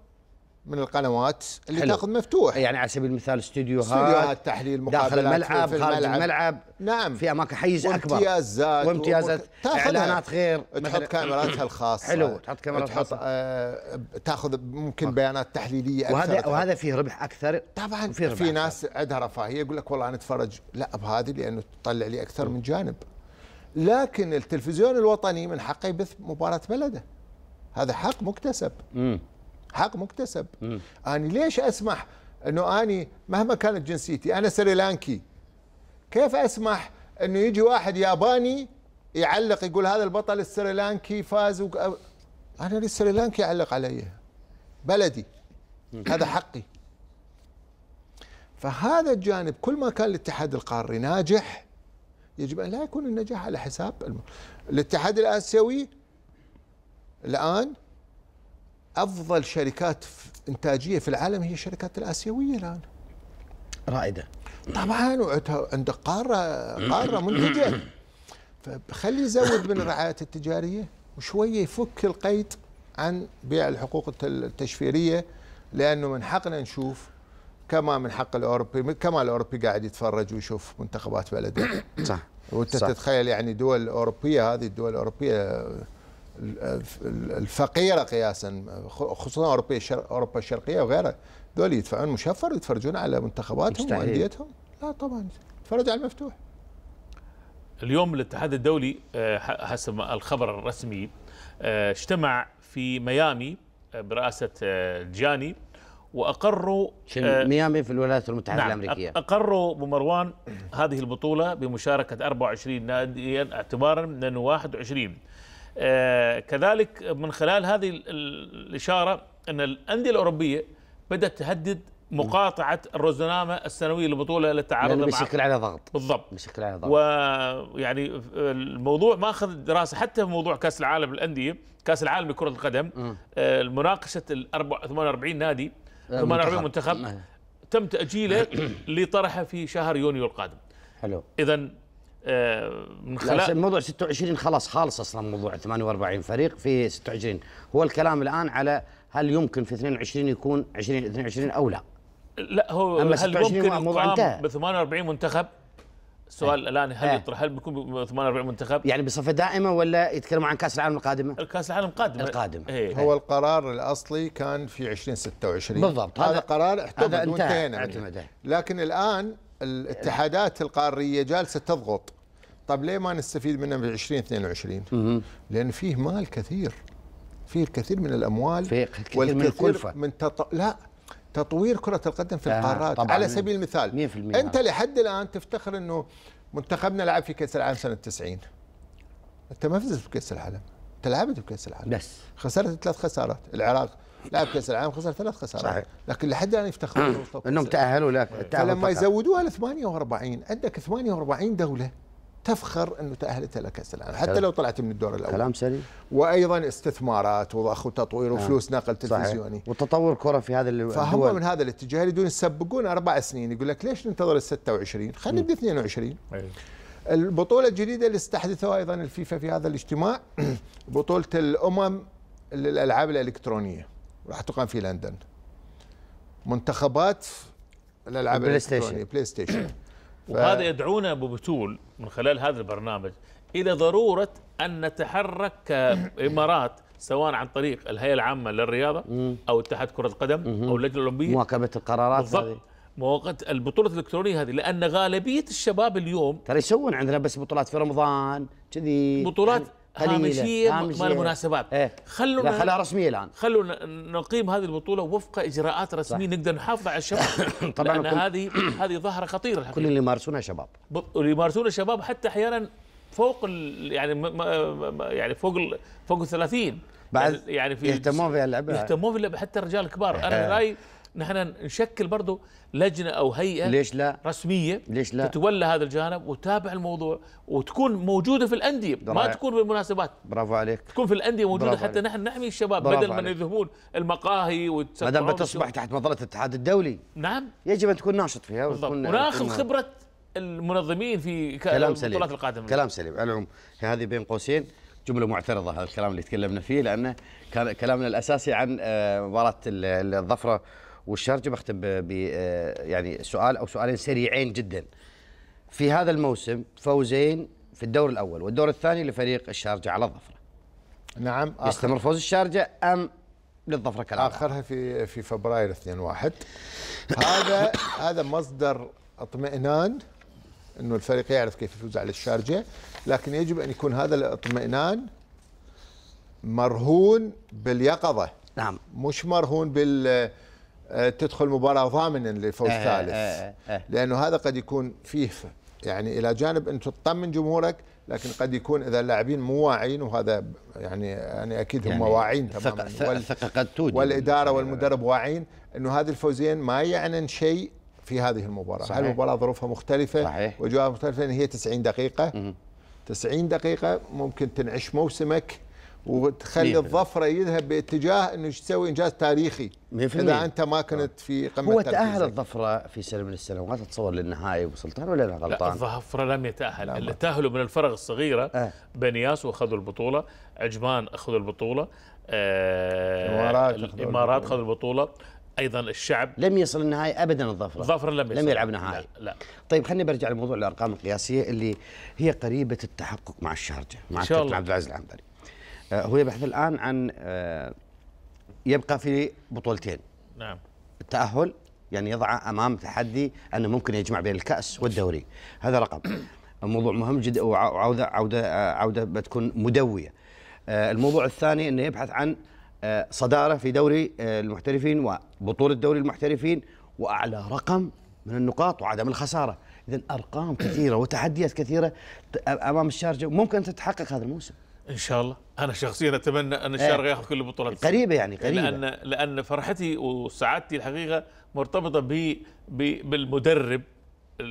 من القنوات اللي حلو. تاخذ مفتوح يعني على سبيل المثال استديوهات استديوهات تحليل مقابلات داخل الملعب خارج الملعب, الملعب نعم في اماكن حيز اكبر وامتيازات وامتيازات اعلانات غير تحط كاميراتها الخاصه حلو تحط كاميرات خاصه آه تاخذ ممكن آه. بيانات تحليليه اكثر وهذا أكثر. وهذا فيه ربح اكثر طبعا في, ربح في ناس عندها رفاهيه يقول لك والله انا اتفرج لا بهذه لانه تطلع لي اكثر من جانب لكن التلفزيون الوطني من حقه يبث مباراه بلده هذا حق مكتسب مم. حق مكتسب مم. أنا ليش أسمح أنه أني مهما كانت جنسيتي أنا سريلانكي كيف أسمح أنه يجي واحد ياباني يعلق يقول هذا البطل السريلانكي فاز وك... أنا السريلانكي يعلق علي بلدي هذا حقي فهذا الجانب كل ما كان الاتحاد القاري ناجح يجب ان لا يكون النجاح على حساب الم... الاتحاد الاسيوي الان افضل شركات انتاجيه في العالم هي الشركات الاسيويه الان رائده طبعا وعندك قاره قاره منتجه فخلي يزود من الرعايات التجاريه وشويه يفك القيد عن بيع الحقوق التشفيريه لانه من حقنا نشوف كما من حق الاوروبي كما الاوروبي قاعد يتفرج ويشوف منتخبات بلده صح وانت تتخيل يعني دول اوروبيه هذه الدول الاوروبيه الفقيره قياسا خصوصا اوروبا اوروبا الشرقيه وغيرها دول يدفعون مشفر ويتفرجون على منتخباتهم وانديتهم لا طبعا تفرج على المفتوح اليوم الاتحاد الدولي آه، حسب الخبر الرسمي آه، اجتمع في ميامي آه، برئاسه جاني واقروا ميامي في الولايات المتحده نعم الامريكيه اقروا بمروان هذه البطوله بمشاركه 24 ناديا اعتبارا من 21 آه، كذلك من خلال هذه الإشارة أن الأندية الأوروبية بدأت تهدد مقاطعة الرزنامة السنوية للبطولة التي تعرض يعني بشكل على ضغط بالضبط بشكل على ضغط ويعني الموضوع ما أخذ دراسة حتى في موضوع كأس العالم للأندية كأس العالم لكرة القدم آه، مناقشة ال 48 نادي 48 آه، منتخب تم تأجيله لطرحه في شهر يونيو القادم حلو إذا آه، من خلال موضوع 26 خلاص خالص اصلا موضوع 48 فريق في 26 هو الكلام الان على هل يمكن في 22 يكون 20 22 او لا؟ لا هو أما هل ممكن انتهى ب 48 منتخب؟ السؤال إيه. الان هل إيه. يطرح هل بيكون 48 منتخب؟ يعني بصفه دائمه ولا يتكلموا عن كاس العالم القادمه؟ كاس العالم القادمه القادم ايه هو القرار الاصلي كان في 2026 بالضبط هذا, هذا قرار اعتمد وانتهينا لكن الان الاتحادات القاريه جالسه تضغط طب ليه ما نستفيد منها في 2022 لان فيه مال كثير فيه الكثير من الاموال فيه كثير والكثير من الكلفه من تط... لا تطوير كره القدم في آه، القارات طبعاً على سبيل المثال انت لحد الان تفتخر انه منتخبنا لعب في كاس العالم سنه 90 انت ما فزت بكاس العالم انت لعبت بكاس العالم بس خسرت ثلاث خسارات العراق لعب كاس العالم خسر ثلاث خسارات صحيح. لكن لحد الان يفتخرون انهم تاهلوا لك فلما يزودوها ل 48 عندك 48 دوله تفخر انه تاهلت لكاس العالم حتى لو طلعت من الدور الاول كلام سليم وايضا استثمارات وضخ وتطوير نعم. وفلوس آه. نقل تلفزيوني صحيح. وتطور كره في هذا الدول فهم من هذا الاتجاه يريدون يسبقون اربع سنين يقول لك ليش ننتظر ال 26 خلينا ب 22 البطوله الجديده اللي استحدثوها ايضا الفيفا في هذا الاجتماع بطوله الامم للالعاب الالكترونيه راح تقام في لندن منتخبات الالعاب البلاي ستيشن بلاي ستيشن ف... وهذا يدعونا ابو بتول من خلال هذا البرنامج الى ضروره ان نتحرك كامارات سواء عن طريق الهيئه العامه للرياضه او اتحاد كره القدم او اللجنه الاولمبيه مواكبه القرارات بالضبط هذه مواقع البطولة الإلكترونية هذه لأن غالبية الشباب اليوم ترى يسوون عندنا بس بطولات في رمضان كذي بطولات يعني هامشيه مال المناسبات ايه خلونا خلها رسميه الان خلونا نقيم هذه البطوله وفق اجراءات رسميه صح. نقدر نحافظ على الشباب طبعا لان هذه هذه ظاهره خطيره الحقيقه كل اللي يمارسونها شباب اللي يمارسونها شباب حتى احيانا فوق يعني يعني فوق فوق ال 30 بعد يعني في يهتمون في اللعبه يهتمون في اللعبه حتى الرجال الكبار انا إيه. رايي نحن نشكل برضه لجنه او هيئه ليش لا رسميه ليش لا تتولى هذا الجانب وتتابع الموضوع وتكون موجوده في الانديه ما تكون في المناسبات برافو عليك تكون في الانديه موجوده حتى عليك. نحن نحمي الشباب بدل من يذهبون المقاهي ما دام تصبح تحت مظله الاتحاد الدولي نعم يجب ان تكون ناشط فيها وتكون وناخذ خبره المنظمين في كلام سليم القادمه كلام سليم على العموم هذه بين قوسين جمله معترضه هذا الكلام اللي تكلمنا فيه لانه كان كلامنا الاساسي عن آه، مباراه الظفره والشارجة بختم ب آه، يعني سؤال او سؤالين سريعين جدا في هذا الموسم فوزين في الدور الاول والدور الثاني لفريق الشارجه على الظفره نعم آخر يستمر فوز الشارجه ام للظفره كالعاده اخرها في في فبراير 2 1 هذا هذا مصدر اطمئنان انه الفريق يعرف كيف يفوز على الشارجه لكن يجب ان يكون هذا الاطمئنان مرهون باليقظه نعم مش مرهون بال آه، تدخل مباراه ضامنا لفوز آه، آه، ثالث لانه هذا قد يكون فيه يعني الى جانب ان تطمن جمهورك لكن قد يكون اذا اللاعبين مو واعيين وهذا يعني انا اكيد هم يعني واعيين تماما قد توجد والاداره والمدرب واعيين انه هذه الفوزين ما يعنن شيء في هذه المباراه، صحيح. المباراه ظروفها مختلفه وجوها مختلفه هي 90 دقيقه 90 دقيقه ممكن تنعش موسمك وتخلي الظفره يذهب باتجاه انه تسوي انجاز تاريخي اذا انت ما كنت في آه. قمه هو تاهل الظفره في سنه من السنوات اتصور للنهائي ابو سلطان ولا انا غلطان؟ لا الظفره لم يتاهل اللي تاهلوا من الفرق الصغيره أه. بنياس واخذوا البطوله عجمان اخذوا البطوله آه الامارات اخذوا البطوله ايضا الشعب لم يصل النهائي ابدا الظفره الظفره لم يصل لم يلعب نهائي لا, لا طيب خليني برجع لموضوع الارقام القياسيه اللي هي قريبه التحقق مع الشارجه مع الكابتن عبد العزيز العنبري آه، هو يبحث الآن عن آه، يبقى في بطولتين نعم التأهل يعني يضع أمام تحدي أنه ممكن يجمع بين الكأس والدوري هذا رقم موضوع مهم جدا وعودة عودة آه، عودة بتكون مدوية الموضوع الثاني أنه يبحث عن صدارة في دوري المحترفين وبطولة دوري المحترفين وأعلى رقم من النقاط وعدم الخسارة إذا أرقام كثيرة وتحديات كثيرة أمام الشارجة ممكن تتحقق هذا الموسم ان شاء الله انا شخصيا اتمنى ان إيه. الشارقه ياخذ كل البطولات قريبه يعني قريبه لان لان فرحتي وسعادتي الحقيقه مرتبطه ب بالمدرب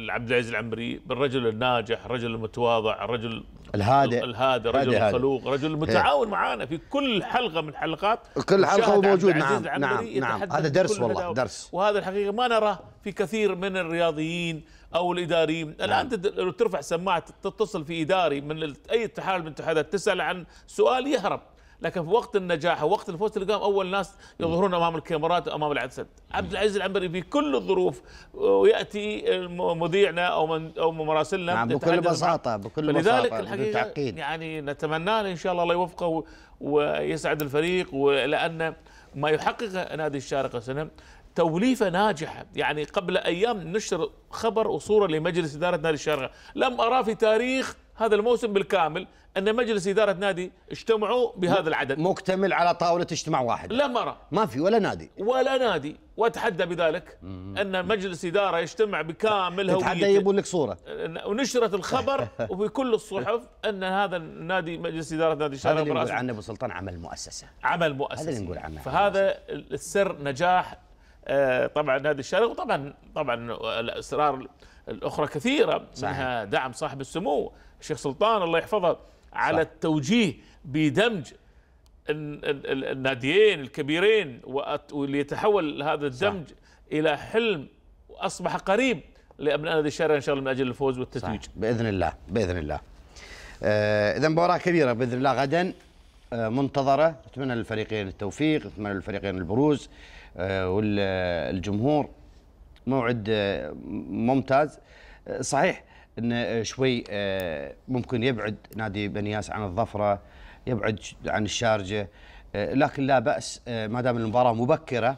عبد العزيز العمري بالرجل الناجح الرجل المتواضع الرجل الهادئ الهادئ الرجل الخلوق الرجل المتعاون إيه. معانا في كل حلقه من الحلقات كل حلقه هو موجود نعم،, نعم نعم نعم هذا درس والله درس وهذا الحقيقه ما نراه في كثير من الرياضيين او الاداري نعم. الان لو ترفع سماعه تتصل في اداري من اي اتحاد من الاتحادات تسال عن سؤال يهرب لكن في وقت النجاح ووقت الفوز تلقاهم اول ناس يظهرون امام الكاميرات وامام العدسات عبد العزيز العنبري في كل الظروف وياتي مذيعنا او من او مراسلنا نعم بكل بساطه بكل بساطه الحقيقه يعني نتمنى ان شاء الله الله يوفقه ويسعد الفريق ولان ما يحققه نادي الشارقه سنه توليفه ناجحه يعني قبل ايام نشر خبر وصوره لمجلس اداره نادي الشارقه لم ارى في تاريخ هذا الموسم بالكامل ان مجلس اداره نادي اجتمعوا بهذا العدد مكتمل على طاوله اجتماع واحد لم ارى ما في ولا نادي ولا نادي واتحدى بذلك ان مجلس اداره يجتمع بكامل هويته اتحدى يبون لك صوره ونشرت الخبر وفي كل الصحف ان هذا النادي مجلس اداره نادي الشارقه هذا اللي نقول عنه ابو سلطان عمل مؤسسه عمل مؤسسه هذا اللي نقول عنه فهذا السر نجاح آه، طبعا نادي الشرق وطبعا طبعا آه، الاسرار الاخرى كثيره صحيح. منها دعم صاحب السمو الشيخ سلطان الله يحفظه على صح. التوجيه بدمج الناديين الكبيرين وليتحول هذا الدمج صح. الى حلم واصبح قريب لابناء نادي الشارع ان شاء الله من اجل الفوز والتتويج صح. باذن الله باذن الله آه اذا مباراه كبيره باذن الله غدا آه منتظره اتمنى للفريقين التوفيق اتمنى للفريقين البروز آه، والجمهور موعد آه، ممتاز آه، صحيح انه شوي ممكن يبعد نادي بنياس عن الظفره يبعد عن الشارجه لكن لا باس ما دام المباراه مبكره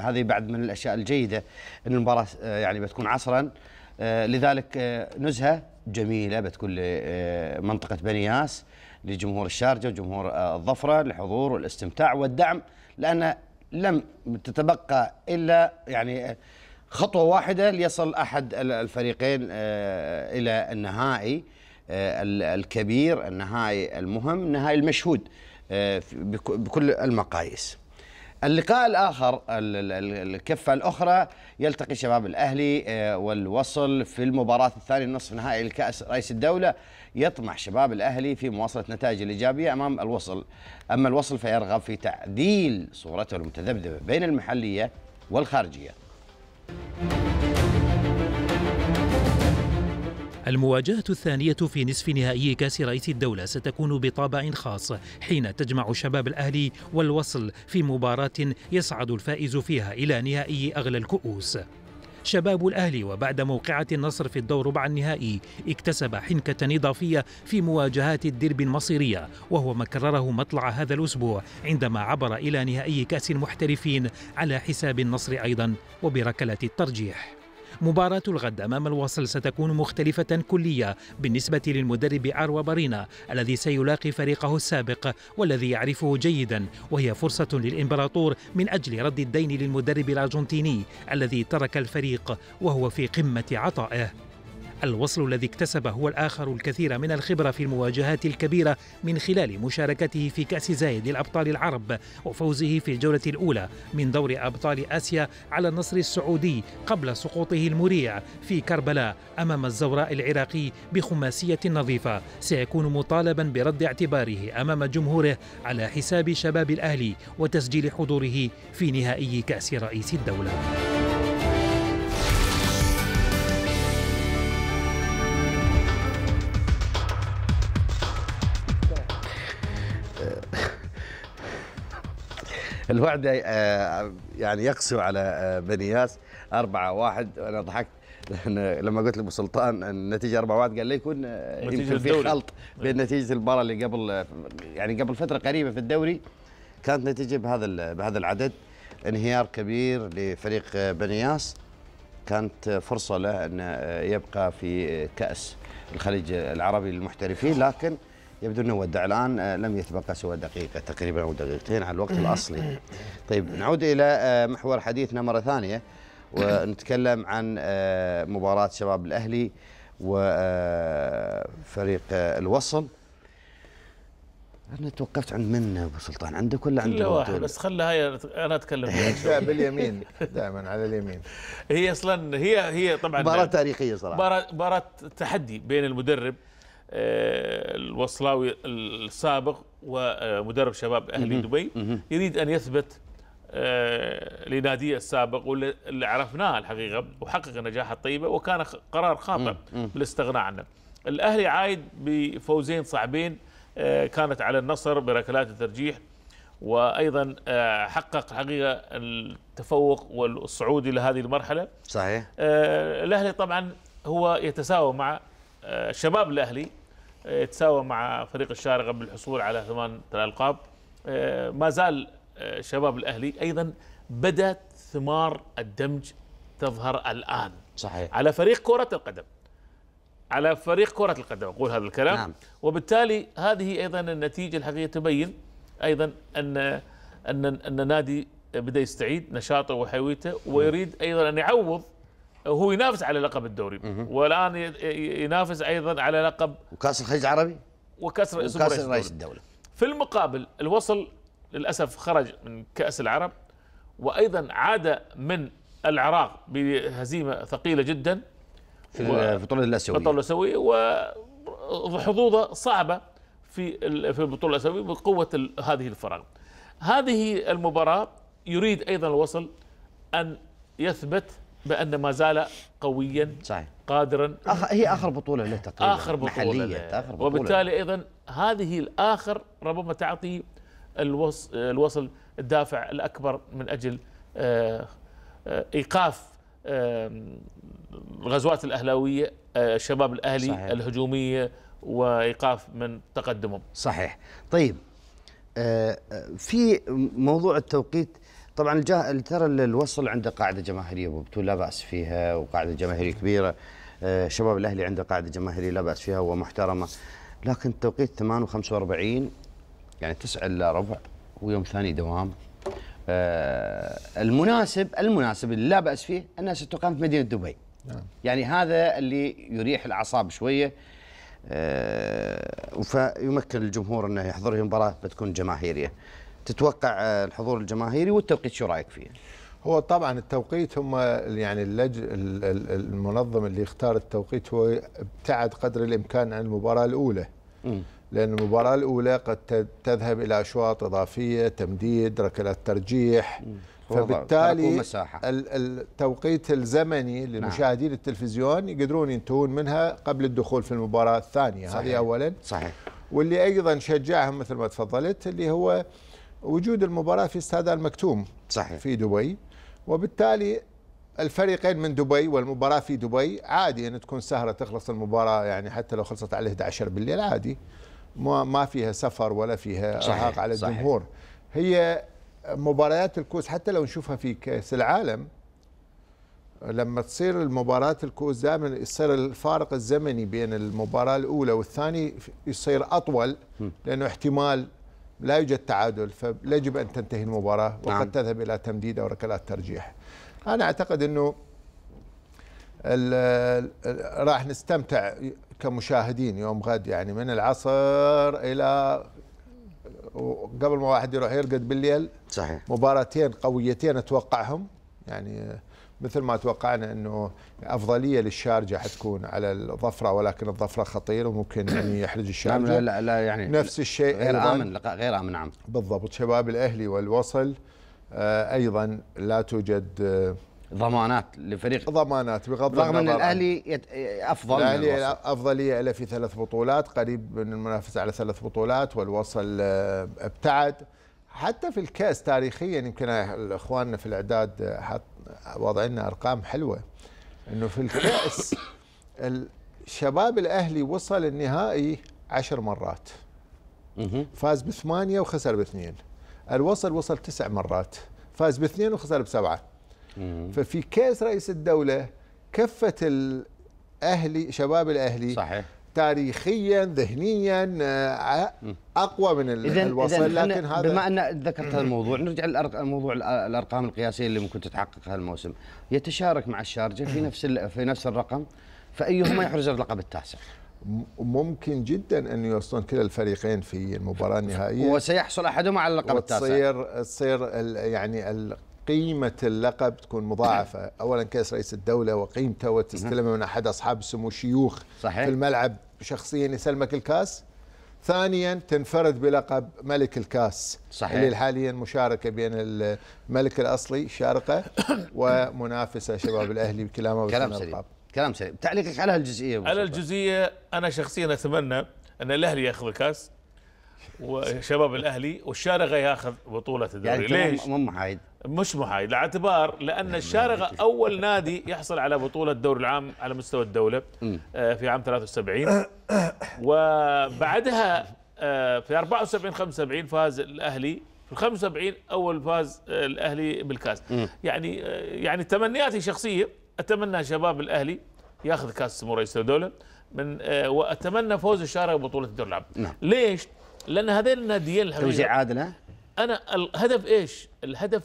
هذه بعد من الاشياء الجيده ان المباراه يعني بتكون عصرا لذلك نزهه جميله بتكون لمنطقه بنياس لجمهور الشارجه وجمهور الظفره للحضور والاستمتاع والدعم لان لم تتبقى الا يعني خطوه واحده ليصل احد الفريقين آه، الى النهائي آه، الكبير النهائي المهم النهائي المشهود آه، بكل المقاييس اللقاء الاخر الكفه الاخرى يلتقي شباب الاهلي والوصل في المباراه الثانيه نصف نهائي لكاس رئيس الدوله يطمح شباب الأهلي في مواصلة نتائج الإيجابية أمام الوصل أما الوصل فيرغب في تعديل صورته المتذبذبة بين المحلية والخارجية المواجهة الثانية في نصف نهائي كأس رئيس الدولة ستكون بطابع خاص حين تجمع شباب الأهلي والوصل في مباراة يصعد الفائز فيها إلى نهائي أغلى الكؤوس شباب الأهلي وبعد موقعة النصر في الدور ربع النهائي اكتسب حنكة إضافية في مواجهات الدرب المصيرية وهو ما كرره مطلع هذا الأسبوع عندما عبر إلى نهائي كأس المحترفين على حساب النصر أيضا وبركلة الترجيح مباراة الغد أمام الوصل ستكون مختلفة كلية بالنسبة للمدرب أروى بارينا الذي سيلاقي فريقه السابق والذي يعرفه جيدا وهي فرصة للإمبراطور من أجل رد الدين للمدرب الأرجنتيني الذي ترك الفريق وهو في قمة عطائه الوصل الذي اكتسب هو الآخر الكثير من الخبرة في المواجهات الكبيرة من خلال مشاركته في كأس زايد للأبطال العرب وفوزه في الجولة الأولى من دور أبطال آسيا على النصر السعودي قبل سقوطه المريع في كربلاء أمام الزوراء العراقي بخماسية نظيفة سيكون مطالبا برد اعتباره أمام جمهوره على حساب شباب الأهلي وتسجيل حضوره في نهائي كأس رئيس الدولة الوعد آه، آه، يعني يقسو على آه، بني ياس 4 1 انا ضحكت لما قلت لابو سلطان النتيجه 4 1 قال لي يكون يمكن في خلط نعم. بين نتيجه المباراه اللي قبل يعني قبل فتره قريبه في الدوري كانت نتيجه بهذا بهذا العدد انهيار كبير لفريق بنياس كانت فرصه له ان يبقى في كاس الخليج العربي للمحترفين لكن يبدو أنه ودع الآن آه، لم يتبقى سوى دقيقة تقريبا أو دقيقتين على الوقت الأصلي طيب نعود إلى آه، محور حديثنا مرة ثانية ونتكلم عن آه، مباراة شباب الأهلي وفريق الوصل انا توقفت عند من ابو سلطان عندك ولا عند واحد بس خلى هاي انا اتكلم باليمين دائما على اليمين هي اصلا هي هي طبعا مباراه تاريخيه صراحه مباراه تحدي بين المدرب الوصلاوي السابق ومدرب شباب اهلي دبي يريد ان يثبت آه، لناديه السابق واللي عرفناه الحقيقه وحقق النجاح الطيبه وكان قرار خاطئ بالاستغناء عنه. الاهلي عايد بفوزين صعبين آه، كانت على النصر بركلات الترجيح وايضا آه، حقق حقيقه التفوق والصعود الى هذه المرحله. صحيح. الاهلي طبعا هو يتساوى مع آه، شباب الاهلي آه، تساوى مع فريق الشارقه بالحصول على ثمان الالقاب آه، ما زال شباب الاهلي ايضا بدات ثمار الدمج تظهر الان صحيح على فريق كره القدم على فريق كره القدم اقول هذا الكلام نعم. وبالتالي هذه ايضا النتيجه الحقيقيه تبين ايضا ان ان ان النادي بدا يستعيد نشاطه وحيويته نعم. ويريد ايضا ان يعوض هو ينافس على لقب الدوري والان ينافس ايضا على لقب وكاس الخليج العربي وكاس رئيس وكاس رئيس, رئيس الدوله في المقابل الوصل للاسف خرج من كاس العرب وايضا عاد من العراق بهزيمه ثقيله جدا في البطوله الاسيويه البطوله الاسيويه وحظوظه صعبه في في البطوله الاسيويه بقوه هذه الفراغ هذه المباراه يريد ايضا الوصل ان يثبت بأن ما زال قويا صحيح. قادرا أخ... هي آخر بطولة له تقريبا آخر بطولة محلية آخر بطولة وبالتالي أيضا هذه الآخر ربما تعطي الوص... الوصل الدافع الأكبر من أجل آه، آه، إيقاف الغزوات الأهلاوية آه، الشباب الأهلي صحيح. الهجومية وإيقاف من تقدمهم صحيح طيب في موضوع التوقيت طبعا الجه... ترى الوصل عنده قاعده جماهيريه ابو لا باس فيها وقاعده جماهيريه كبيره آه، شباب الاهلي عنده قاعده جماهيريه لا باس فيها ومحترمه لكن التوقيت 8 و45 يعني 9 الا ربع ويوم ثاني دوام آه، المناسب المناسب اللي لا باس فيه انها ستقام في مدينه دبي نعم. يعني هذا اللي يريح الاعصاب شويه آه، فيمكن الجمهور انه يحضر المباراه بتكون جماهيريه تتوقع الحضور الجماهيري والتوقيت شو رايك فيه؟ هو طبعا التوقيت هم يعني اللج المنظم اللي اختار التوقيت هو ابتعد قدر الامكان عن المباراه الاولى. لأن المباراة الأولى قد تذهب إلى أشواط إضافية تمديد ركلات ترجيح فبالتالي التوقيت الزمني للمشاهدين نعم. التلفزيون يقدرون ينتهون منها قبل الدخول في المباراة الثانية هذه أولا صحيح واللي أيضا شجعهم مثل ما تفضلت اللي هو وجود المباراة في استاد المكتوم صحيح في دبي وبالتالي الفريقين من دبي والمباراة في دبي عادي أن تكون سهرة تخلص المباراة يعني حتى لو خلصت على 11 بالليل عادي ما, ما فيها سفر ولا فيها إرهاق على الجمهور هي مباريات الكوس حتى لو نشوفها في كأس العالم لما تصير المباراة الكوس دائما يصير الفارق الزمني بين المباراة الأولى والثانية يصير أطول لأنه احتمال لا يوجد تعادل فيجب أن تنتهي المباراة وقد نعم. تذهب إلى تمديد أو ركلات ترجيح أنا أعتقد أنه راح نستمتع كمشاهدين يوم غد يعني من العصر إلى قبل ما واحد يروح يرقد بالليل صحيح مباراتين قويتين أتوقعهم يعني مثل ما توقعنا انه افضليه للشارجه حتكون على الظفره ولكن الظفره خطير وممكن يعني يحرج الشارجه لا, لا, لا يعني نفس الشيء غير امن غير امن نعم بالضبط شباب الاهلي والوصل آه، ايضا لا توجد آه، ضمانات لفريق ضمانات بغض النظر رغم ان الاهلي افضل الاهلي افضليه له في ثلاث بطولات قريب من المنافسه على ثلاث بطولات والوصل آه، ابتعد حتى في الكاس تاريخيا يمكن اخواننا في الاعداد حط لنا ارقام حلوه انه في الكاس الشباب الاهلي وصل النهائي عشر مرات فاز بثمانيه وخسر باثنين الوصل وصل تسع مرات فاز باثنين وخسر بسبعه ففي كاس رئيس الدوله كفه الاهلي شباب الاهلي صحيح تاريخيا ذهنيا آه، اقوى من إذن الوصل إذن لكن هذا بما ان ذكرت هذا الموضوع نرجع لموضوع الارقام القياسيه اللي ممكن تتحقق الموسم يتشارك مع الشارجه في نفس في نفس الرقم فايهما يحرز اللقب التاسع ممكن جدا ان يوصلون كلا الفريقين في المباراه النهائيه وسيحصل احدهما على اللقب التاسع وتصير تصير يعني قيمة اللقب تكون مضاعفة أولا كأس رئيس الدولة وقيمته وتستلمه من أحد أصحاب السمو شيوخ صحيح. في الملعب شخصيا يسلمك الكاس ثانيا تنفرد بلقب ملك الكاس صحيح. اللي حاليا مشاركه بين الملك الاصلي الشارقه ومنافسه شباب الاهلي بكلامه كلام سليم كلام سليم تعليقك على هالجزئيه على الجزئيه انا شخصيا اتمنى ان الاهلي ياخذ الكاس وشباب الاهلي والشارقه ياخذ بطوله الدوري يعني ليش؟ مو محايد مش محايد لاعتبار لان يعني الشارقه اول نادي يحصل على بطوله الدوري العام على مستوى الدوله آه، في عام 73 وبعدها آه، في 74 75 فاز الاهلي في 75 اول فاز آه، الاهلي بالكاس يعني يعني تمنياتي شخصيه اتمنى شباب الاهلي ياخذ كاس سمو رئيس الدوله من واتمنى فوز الشارقه ببطوله الدوري العام نعم. ليش؟ لان هذين الناديين الحقيقه توزيع عادله انا الهدف ايش؟ الهدف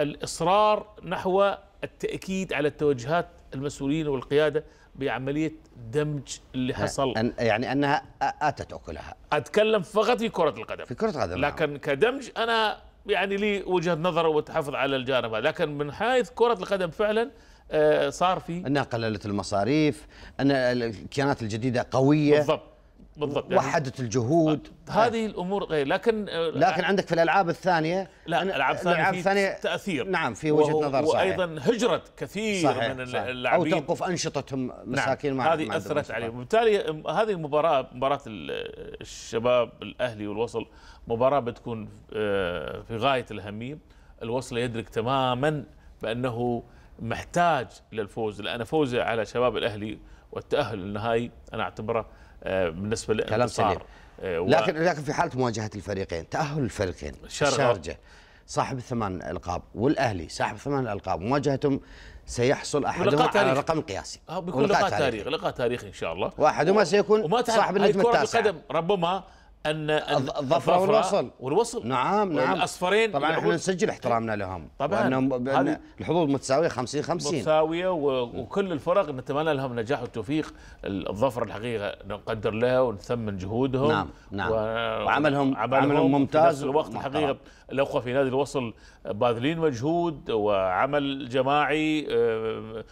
الإصرار نحو التأكيد على التوجهات المسؤولين والقيادة بعملية دمج اللي حصل أن يعني أنها أتت أكلها أتكلم فقط في كرة القدم في كرة القدم نعم. لكن كدمج أنا يعني لي وجهة نظر وتحافظ على الجانب هذا لكن من حيث كرة القدم فعلا آه، صار في أنها قللت المصاريف أن الكيانات الجديدة قوية بالضبط بالضبط يعني وحدت الجهود هذه الامور غير إيه، لكن آه، لكن عندك في الالعاب الثانيه لا الالعاب الثانيه في تاثير نعم في وجهه نظر صحيح وايضا هجرت كثير صحيح من اللاعبين او توقف انشطتهم نعم، مساكين نعم. مع هذه اثرت عليهم وبالتالي هذه المباراه مباراه الشباب الاهلي والوصل مباراه بتكون آه، في غايه الاهميه الوصل يدرك تماما بانه محتاج للفوز لان فوزه على شباب الاهلي والتاهل النهائي انا اعتبره آه، بالنسبه للانتصار آه، لكن و... لكن في حاله مواجهه الفريقين تاهل الفريقين الشارجه صاحب الثمان القاب والاهلي صاحب ثمان القاب مواجهتهم سيحصل احدهما على رقم قياسي آه، بيكون لقاء تاريخي لقاء تاريخي ان شاء الله واحدهما سيكون وما صاحب النجم التاسع القدم ربما ان الظفر والوصل والوصل نعم نعم الاصفرين طبعا احنا نسجل احترامنا لهم طبعا الحظوظ متساويه 50 50 متساويه وكل الفرق نتمنى لهم نجاح والتوفيق الظفر الحقيقه نقدر لها ونثمن جهودهم نعم نعم وعملهم عملهم ممتاز في نفس الوقت الحقيقه نعم. الاخوه في نادي الوصل باذلين مجهود وعمل جماعي آه،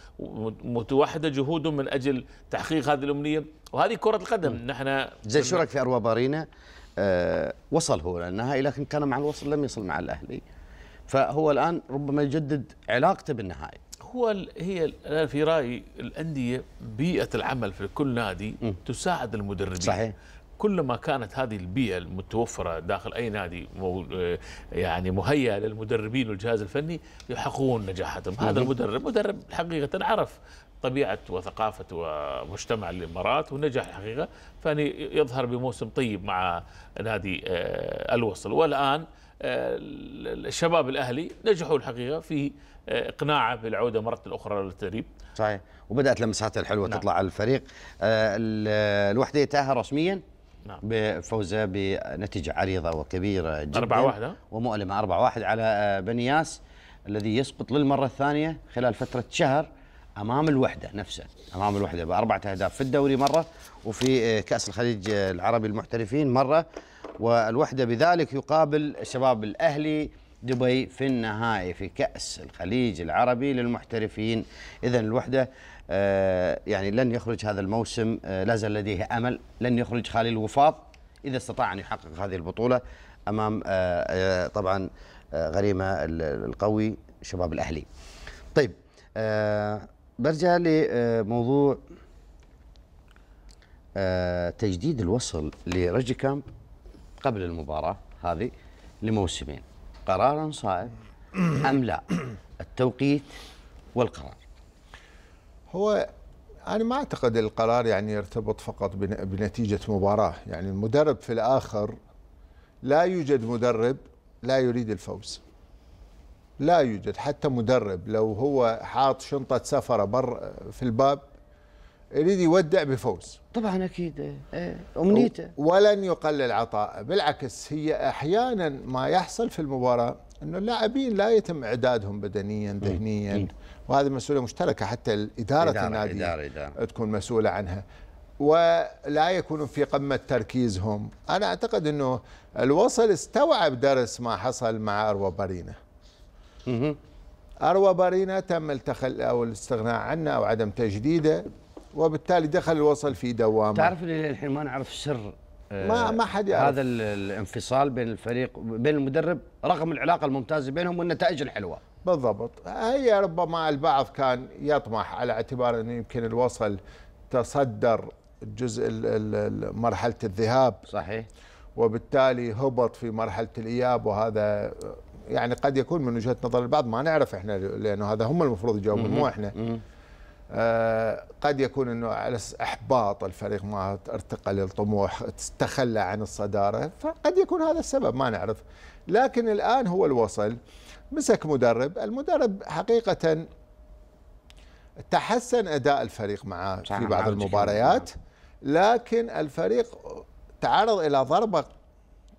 متوحده جهودهم من اجل تحقيق هذه الامنيه وهذه كره القدم نحن زي شرك في اروى بارينا أه وصل هو للنهائي لكن كان مع الوصل لم يصل مع الاهلي فهو الان ربما يجدد علاقته بالنهائي هو هي في رايي الانديه بيئه العمل في كل نادي تساعد المدربين صحيح كلما كانت هذه البيئة المتوفرة داخل أي نادي آه، يعني مهيئة للمدربين والجهاز الفني يحققون نجاحاتهم هذا المدرب مدرب حقيقة عرف طبيعة وثقافة ومجتمع الإمارات ونجح الحقيقة فأن يظهر بموسم طيب مع نادي آه، الوصل والآن آه، الشباب الأهلي نجحوا الحقيقة في إقناعه بالعودة مرة أخرى للتدريب صحيح وبدأت لمساته الحلوة نعم. تطلع على الفريق الوحدة يتأهل رسميا نعم. بفوزه بنتيجه عريضه وكبيره جدا 4 1 ومؤلمه 4 1 على آه، بنياس الذي يسقط للمره الثانيه خلال فتره شهر امام الوحده نفسه امام الوحده باربعه اهداف في الدوري مره وفي آه، كاس الخليج آه، العربي المحترفين مره والوحده بذلك يقابل الشباب الاهلي دبي في النهائي في كأس الخليج العربي للمحترفين إذا الوحدة آه، يعني لن يخرج هذا الموسم آه، لا زال لديه أمل لن يخرج خالي الوفاض إذا استطاع أن يحقق هذه البطولة أمام آه، طبعا غريمة القوي شباب الأهلي طيب برجع لموضوع تجديد الوصل لرجي كامب قبل المباراة هذه لموسمين قرارا صائب أم لا التوقيت والقرار هو أنا ما أعتقد القرار يعني يرتبط فقط بنتيجة مباراة يعني المدرب في الآخر لا يوجد مدرب لا يريد الفوز لا يوجد حتى مدرب لو هو حاط شنطة سفرة بر في الباب يريد يودع بفوز طبعا اكيد إيه، إيه، امنيته ولن يقلل عطاءه بالعكس هي احيانا ما يحصل في المباراه انه اللاعبين لا يتم اعدادهم بدنيا ذهنيا وهذه مسؤوليه مشتركه حتى اداره إدارة النادي إدارة إدارة. تكون مسؤوله عنها ولا يكونوا في قمة تركيزهم أنا أعتقد أنه الوصل استوعب درس ما حصل مع أروى بارينا أروى بارينا تم التخلي أو الاستغناء عنه أو عدم تجديده وبالتالي دخل الوصل في دوامه تعرف اللي الحين ما نعرف سر آه، ما ما حد يعرف هذا الانفصال بين الفريق بين المدرب رغم العلاقه الممتازه بينهم والنتائج الحلوه بالضبط هي ربما البعض كان يطمح على اعتبار انه يمكن الوصل تصدر جزء مرحله الذهاب صحيح وبالتالي هبط في مرحله الاياب وهذا يعني قد يكون من وجهه نظر البعض ما نعرف احنا لانه هذا هم المفروض يجاوبون مو احنا آه، قد يكون انه على احباط الفريق ما ارتقى للطموح تخلى عن الصداره فقد يكون هذا السبب ما نعرف لكن الان هو الوصل مسك مدرب المدرب حقيقه تحسن اداء الفريق معه في نعم، بعض نعم، نعم، المباريات لكن الفريق تعرض الى ضربه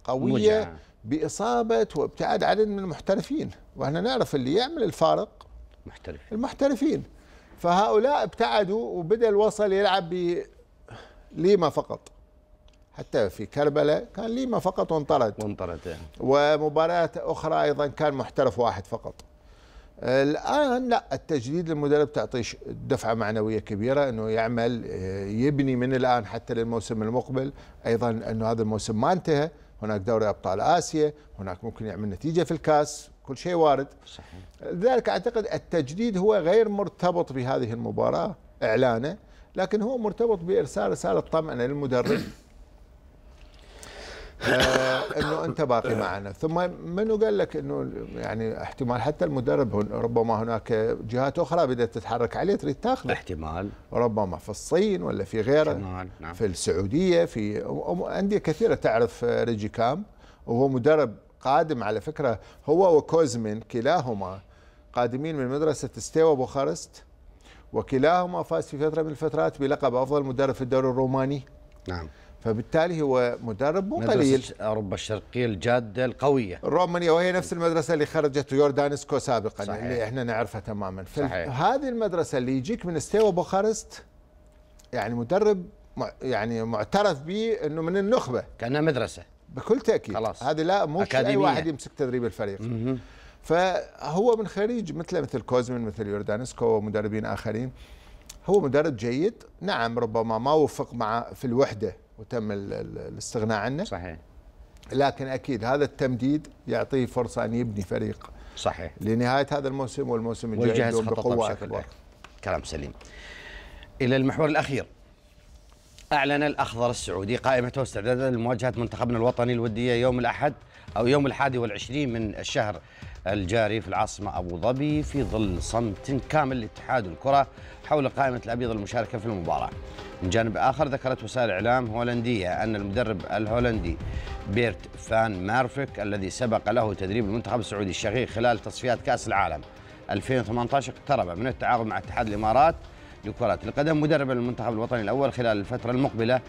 قويه باصابه وابتعاد عدد من المحترفين واحنا نعرف اللي يعمل الفارق المحترفين فهؤلاء ابتعدوا وبدا الوصل يلعب بليما فقط حتى في كربلاء كان ليما فقط وانطرد وانطرد يعني. إيه. ومباريات اخرى ايضا كان محترف واحد فقط الان لا التجديد المدرب تعطيه دفعه معنويه كبيره انه يعمل آه، يبني من الان حتى للموسم المقبل ايضا انه هذا الموسم ما انتهى هناك دوري ابطال اسيا هناك ممكن يعمل نتيجه في الكاس كل شيء وارد صحيح. لذلك أعتقد التجديد هو غير مرتبط بهذه المباراة إعلانه لكن هو مرتبط بإرسال رسالة طمأنة للمدرب آه، انه انت باقي معنا ثم منو قال لك انه يعني احتمال حتى المدرب ربما هناك جهات اخرى بدات تتحرك عليه تريد تاخذه احتمال ربما في الصين ولا في غيره احتمال. نعم. في السعوديه في انديه كثيره تعرف آه، ريجي كام وهو مدرب قادم على فكرة هو وكوزمين كلاهما قادمين من مدرسة ستيوا بوخارست وكلاهما فاز في فترة من الفترات بلقب أفضل مدرب في الدوري الروماني نعم فبالتالي هو مدرب مو قليل اوروبا الشرقيه الجاده القويه الرومانيه وهي نفس المدرسه اللي خرجت يوردانسكو سابقا صحيح. اللي احنا نعرفها تماما صحيح. هذه المدرسه اللي يجيك من ستيوا بوخارست يعني مدرب يعني معترف به انه من النخبه كانها مدرسه بكل تاكيد خلاص. هذه لا مو اي واحد يمسك تدريب الفريق مم. فهو من خريج مثل مثل كوزمين مثل يوردانسكو ومدربين اخرين هو مدرب جيد نعم ربما ما وفق مع في الوحده وتم الاستغناء عنه صحيح لكن اكيد هذا التمديد يعطيه فرصه ان يبني فريق صحيح لنهايه هذا الموسم والموسم الجاي بقوه اكبر كلام سليم الى المحور الاخير أعلن الأخضر السعودي قائمته استعدادا لمواجهة منتخبنا الوطني الودية يوم الأحد أو يوم الحادي والعشرين من الشهر الجاري في العاصمة أبو ظبي في ظل صمت كامل لاتحاد الكرة حول قائمة الأبيض المشاركة في المباراة من جانب آخر ذكرت وسائل إعلام هولندية أن المدرب الهولندي بيرت فان مارفك الذي سبق له تدريب المنتخب السعودي الشقيق خلال تصفيات كأس العالم 2018 اقترب من التعاقد مع اتحاد الإمارات لكرة القدم مدرب المنتخب الوطني الأول خلال الفترة المقبلة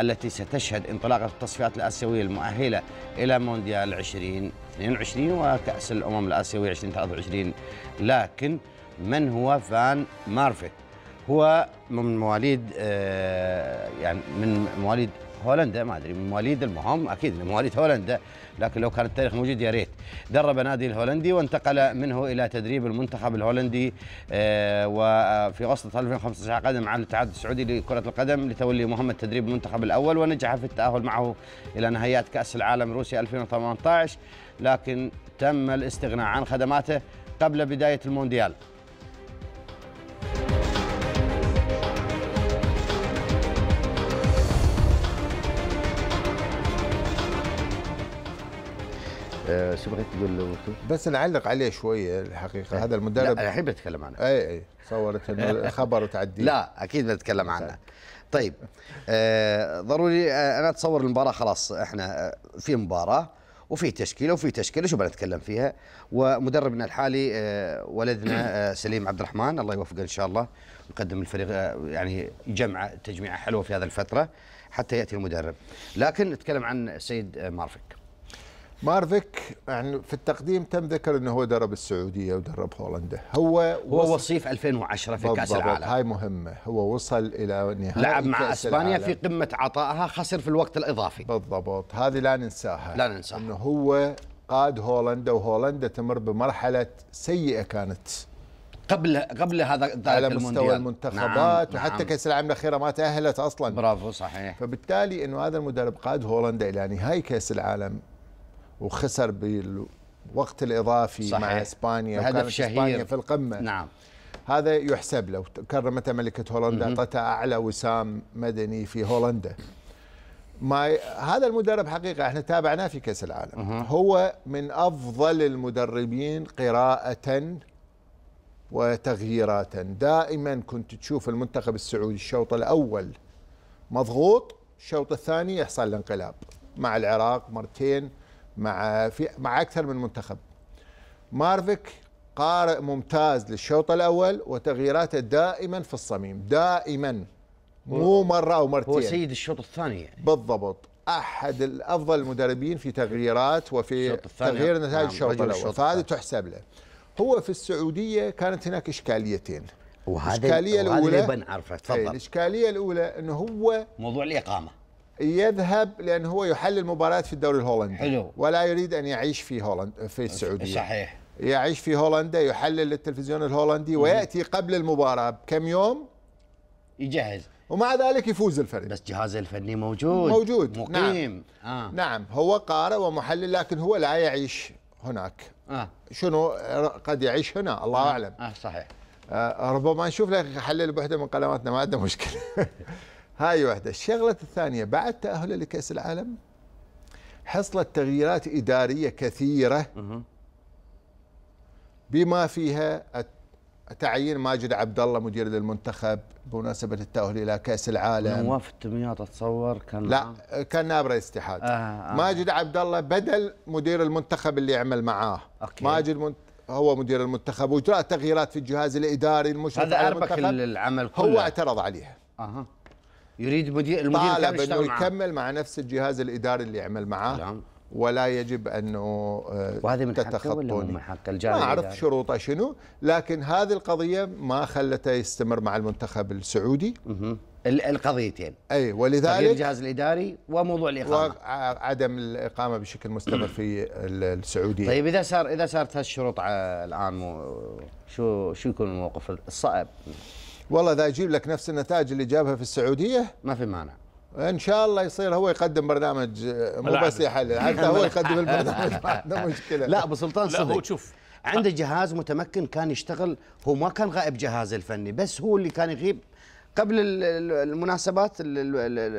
التي ستشهد انطلاقة التصفيات الآسيوية المؤهلة إلى مونديال 2022 وكأس الأمم الآسيوية 2023 لكن من هو فان مارفيك هو من مواليد آه، يعني من مواليد هولندا ما ادري من مواليد المهم اكيد من مواليد هولندا لكن لو كان التاريخ موجود يا ريت درب نادي الهولندي وانتقل منه الى تدريب المنتخب الهولندي آه، وفي وسط 2015 قدم مع الاتحاد السعودي لكره القدم لتولي مهمه تدريب المنتخب الاول ونجح في التاهل معه الى نهائيات كاس العالم روسيا 2018 لكن تم الاستغناء عن خدماته قبل بدايه المونديال شو بغيت تقول له بس نعلق عليه شويه الحقيقه إيه. هذا المدرب لا احب اتكلم عنه اي اي صورت انه خبر تعدي لا اكيد بتكلم عنه طيب آه ضروري آه انا اتصور المباراه خلاص احنا آه، في مباراه وفي تشكيله وفي تشكيله شو بنتكلم فيها ومدربنا الحالي آه ولدنا آه سليم عبد الرحمن الله يوفقه ان شاء الله يقدم الفريق آه يعني جمعه تجميعه حلوه في هذه الفتره حتى ياتي المدرب لكن نتكلم عن السيد آه، مارفك مارفيك يعني في التقديم تم ذكر انه هو درب السعوديه ودرب هولندا هو هو وصيف 2010 في كاس العالم هاي مهمه هو وصل الى نهائي لعب مع كأس اسبانيا العالم. في قمه عطائها خسر في الوقت الاضافي بالضبط هذه لا ننساها لا ننساها انه هو قاد هولندا وهولندا تمر بمرحله سيئه كانت قبل قبل هذا ذلك على مستوى نعم، المنتخبات نعم وحتى نعم. كاس العالم الاخيره ما تاهلت اصلا برافو صحيح فبالتالي انه هذا المدرب قاد هولندا الى نهائي كاس العالم وخسر بالوقت الاضافي صحيح. مع اسبانيا وكانت شهير. اسبانيا في القمه نعم هذا يحسب له كرمته ملكه هولندا اعطته اعلى وسام مدني في هولندا ما هذا المدرب حقيقه احنا تابعناه في كاس العالم هو من افضل المدربين قراءه وتغييرات دائما كنت تشوف المنتخب السعودي الشوط الاول مضغوط الشوط الثاني يحصل الانقلاب مع العراق مرتين مع في مع اكثر من منتخب مارفيك قارئ ممتاز للشوط الاول وتغييراته دائما في الصميم دائما مو مره او مرتين هو سيد الشوط الثاني يعني. بالضبط احد الافضل المدربين في تغييرات وفي تغيير نعم، نتائج نعم. الشوط الاول فهذا تحسب له هو في السعوديه كانت هناك اشكاليتين وهذا الاشكاليه الاولى اللي بنعرفه تفضل إيه، الاشكاليه الاولى انه هو موضوع الاقامه يذهب لان هو يحلل مباريات في الدوري الهولندي حلو ولا يريد ان يعيش في هولندا في السعوديه صحيح يعيش في هولندا يحلل للتلفزيون الهولندي وياتي قبل المباراه بكم يوم يجهز ومع ذلك يفوز الفريق بس جهازه الفني موجود موجود مقيم نعم, آه. نعم هو قارئ ومحلل لكن هو لا يعيش هناك آه. شنو قد يعيش هنا الله آه. اعلم آه صحيح آه ربما نشوف لك حلل بوحده من قنواتنا ما عندنا مشكله هاي واحدة الشغلة الثانية بعد تأهله لكأس العالم حصلت تغييرات إدارية كثيرة بما فيها تعيين ماجد عبد الله مدير للمنتخب بمناسبه التاهل الى كاس العالم نواف التمياط اتصور كان لا كان نائب رئيس اتحاد آه آه. ماجد عبد الله بدل مدير المنتخب اللي يعمل معاه أوكي. ماجد من هو مدير المنتخب واجراء تغييرات في الجهاز الاداري المشرف هذا على المنتخب العمل كله هو اعترض عليها آه. يريد مدير المدير طالب انه يكمل مع نفس الجهاز الاداري اللي عمل معاه نعم. ولا يجب انه آه، وهذه من حقه ولا من حق الجانب ما اعرف شروطه شنو لكن هذه القضيه ما خلته يستمر مع المنتخب السعودي القضيتين اي ولذلك الجهاز الاداري وموضوع الاقامه وعدم الاقامه بشكل مستمر في السعوديه طيب اذا صار اذا صارت هالشروط آه، الان شو شو يكون الموقف الصائب والله اذا اجيب لك نفس النتائج اللي جابها في السعوديه ما في مانع ان شاء الله يصير هو يقدم برنامج آه، مو بس يحلل حتى هو يقدم البرنامج ما عنده مشكله لا ابو سلطان صدق لا هو شوف عنده جهاز متمكن كان يشتغل هو ما كان غائب جهازه الفني بس هو اللي كان يغيب قبل المناسبات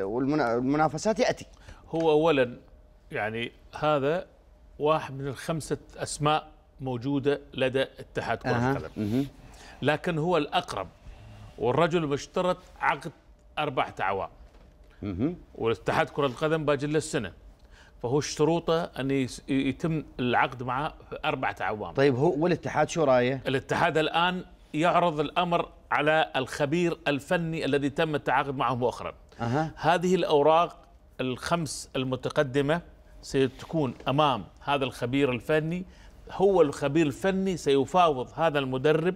والمنافسات ياتي هو اولا يعني هذا واحد من الخمسه اسماء موجوده لدى اتحاد كره القدم لكن هو الاقرب والرجل مشترط عقد أربعة أعوام والاتحاد كره القدم باجل السنه فهو شروطه ان يتم العقد معه في اربعه اعوام. طيب هو والاتحاد شو رايه؟ الاتحاد الان يعرض الامر على الخبير الفني الذي تم التعاقد معه مؤخرا. أه. هذه الاوراق الخمس المتقدمه ستكون امام هذا الخبير الفني هو الخبير الفني سيفاوض هذا المدرب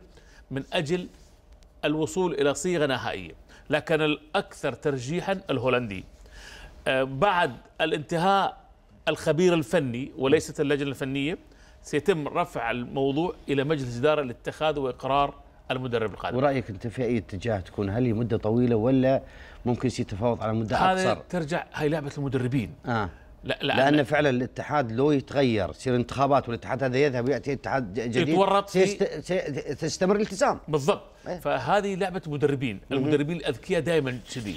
من اجل الوصول إلى صيغة نهائية لكن الأكثر ترجيحا الهولندي آه، بعد الانتهاء الخبير الفني وليست اللجنة الفنية سيتم رفع الموضوع إلى مجلس إدارة لاتخاذ وإقرار المدرب القادم ورأيك أنت في أي اتجاه تكون هل هي مدة طويلة ولا ممكن يصير تفاوض على مدة أقصر هذا ترجع هاي لعبة المدربين آه. لا لأن, لأن فعلا الاتحاد لو يتغير تصير انتخابات والاتحاد هذا يذهب وياتي اتحاد جديد يتورط سيستمر الالتزام بالضبط إيه. فهذه لعبه مدربين المدربين الاذكياء دائما كذي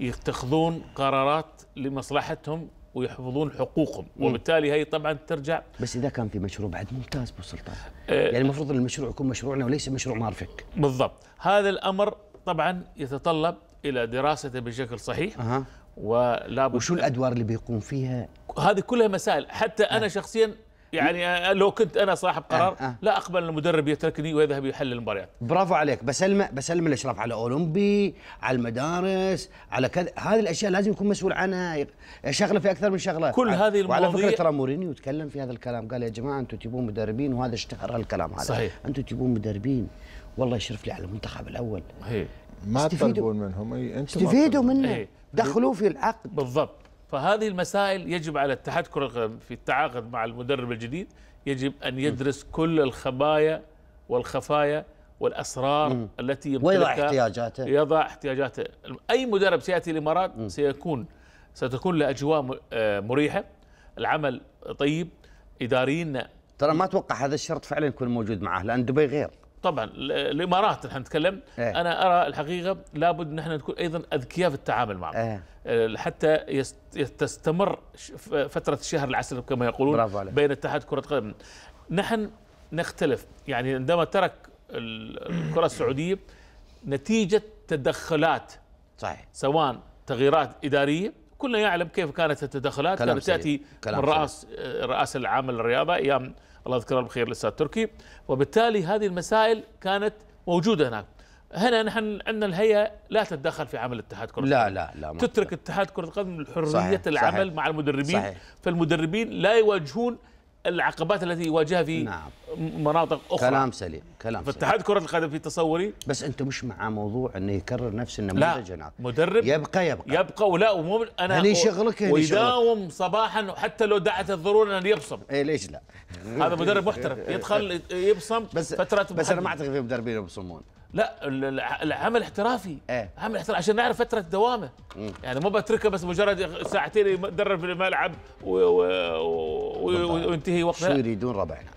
يتخذون قرارات لمصلحتهم ويحفظون حقوقهم مم. وبالتالي هي طبعا ترجع بس اذا كان في مشروع بعد ممتاز ابو سلطان أه يعني المفروض ان المشروع يكون مشروعنا وليس مشروع مارفك بالضبط هذا الامر طبعا يتطلب الى دراسته بشكل صحيح أه. ولا وشو الادوار اللي بيقوم فيها هذه كلها مسائل حتى آه. انا شخصيا يعني آه، لو كنت انا صاحب قرار آه آه. لا اقبل المدرب يتركني ويذهب يحل المباريات برافو عليك بسلم بسلم الاشراف على اولمبي على المدارس على كذا هذه الاشياء لازم يكون مسؤول عنها شغله في اكثر من شغله كل هذه المواضيع وعلى فكره ترى مورينيو تكلم في هذا الكلام قال يا جماعه انتم تبون مدربين وهذا اشتهر الكلام هذا صحيح انتم تبون مدربين والله يشرف لي على المنتخب الاول هي. ما تطلبون منهم اي انتم استفيدوا منه ايه دخلوه في العقد بالضبط فهذه المسائل يجب على اتحاد كره القدم في التعاقد مع المدرب الجديد يجب ان يدرس م. كل الخبايا والخفايا والاسرار م. التي يمتلكها ويضع احتياجاته يضع احتياجاته اي مدرب سياتي الامارات م. سيكون ستكون له اجواء آه، مريحه العمل طيب اداريين ترى ما اتوقع هذا الشرط فعلا يكون موجود معه لان دبي غير طبعا الامارات نحن نتكلم إيه؟ انا ارى الحقيقه لابد ان احنا نكون ايضا اذكياء في التعامل معهم إيه؟ حتى تستمر فتره الشهر العسل كما يقولون بين اتحاد كره قدم نحن نختلف يعني عندما ترك الكره السعوديه نتيجه تدخلات صحيح سواء تغييرات اداريه كلنا يعلم كيف كانت التدخلات كانت تاتي من رئاس الرئاسه العامه للرياضه ايام الله يذكره بالخير الاستاذ تركي وبالتالي هذه المسائل كانت موجوده هناك هنا نحن عندنا الهيئه لا تتدخل في عمل اتحاد كره لا لا لا تترك اتحاد كره القدم حريه العمل صحيح مع المدربين صحيح فالمدربين لا يواجهون العقبات التي يواجهها في نعم. مناطق اخرى كلام سليم كلام فاتحاد كره القدم في تصوري بس انت مش مع موضوع انه يكرر نفس النموذج هناك مدرب يبقى يبقى يبقى ولا ومو انا هني شغلك هني ويداوم شغلك. صباحا وحتى لو دعت الضروره انه يبصم اي ليش لا هذا مدرب محترف يدخل يبصم بس فتره بس محدد. انا ما اعتقد في مدربين يبصمون لا العمل احترافي ايه عمل احترافي عشان نعرف فتره دوامه مم. يعني مو بتركه بس مجرد ساعتين يدرب في الملعب وينتهي وقته شو يريدون ربعنا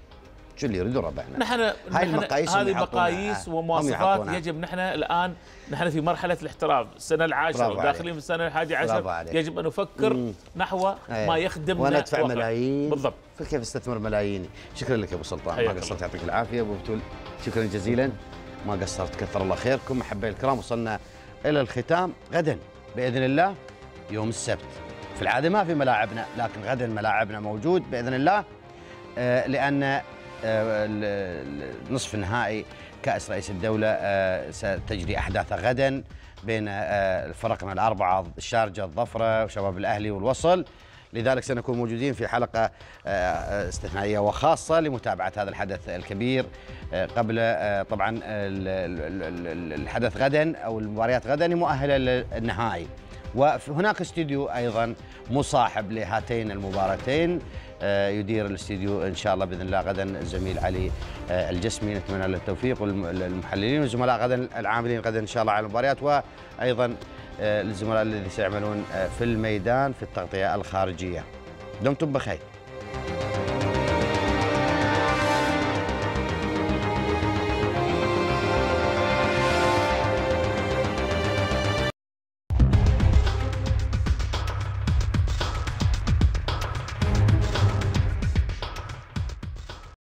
شو اللي يريدون ربعنا نحن هاي المقاييس هذه مقاييس آه. ومواصفات يجب نحن الان نحن في مرحله الاحتراف السنه العاشره وداخلين في السنه الحادي عشر يجب ان نفكر مم. نحو ايه. ما يخدمنا وانا ادفع ملايين بالضبط فكيف استثمر ملايين؟ شكرا لك يا ابو سلطان ما قصرت يعطيك العافيه ابو بتول شكرا جزيلا ما قصرت كثر الله خيركم احبائي الكرام وصلنا الى الختام غدا باذن الله يوم السبت في العاده ما في ملاعبنا لكن غدا ملاعبنا موجود باذن الله آه، لان آه، نصف النهائي كأس رئيس الدولة آه، ستجري احداثه غدا بين فرقنا الأربعة الشارجة الظفرة وشباب الأهلي والوصل لذلك سنكون موجودين في حلقة آه، استثنائية وخاصة لمتابعة هذا الحدث الكبير آه، قبل آه، طبعا الحدث غدا أو المباريات غدا مؤهلة للنهائي وهناك استوديو ايضا مصاحب لهاتين المباراتين يدير الاستوديو ان شاء الله باذن الله غدا الزميل علي الجسمي نتمنى له التوفيق والمحللين والزملاء غدا العاملين غدا ان شاء الله على المباريات وايضا للزملاء الذي سيعملون آه، في الميدان في التغطية الخارجية دمتم بخير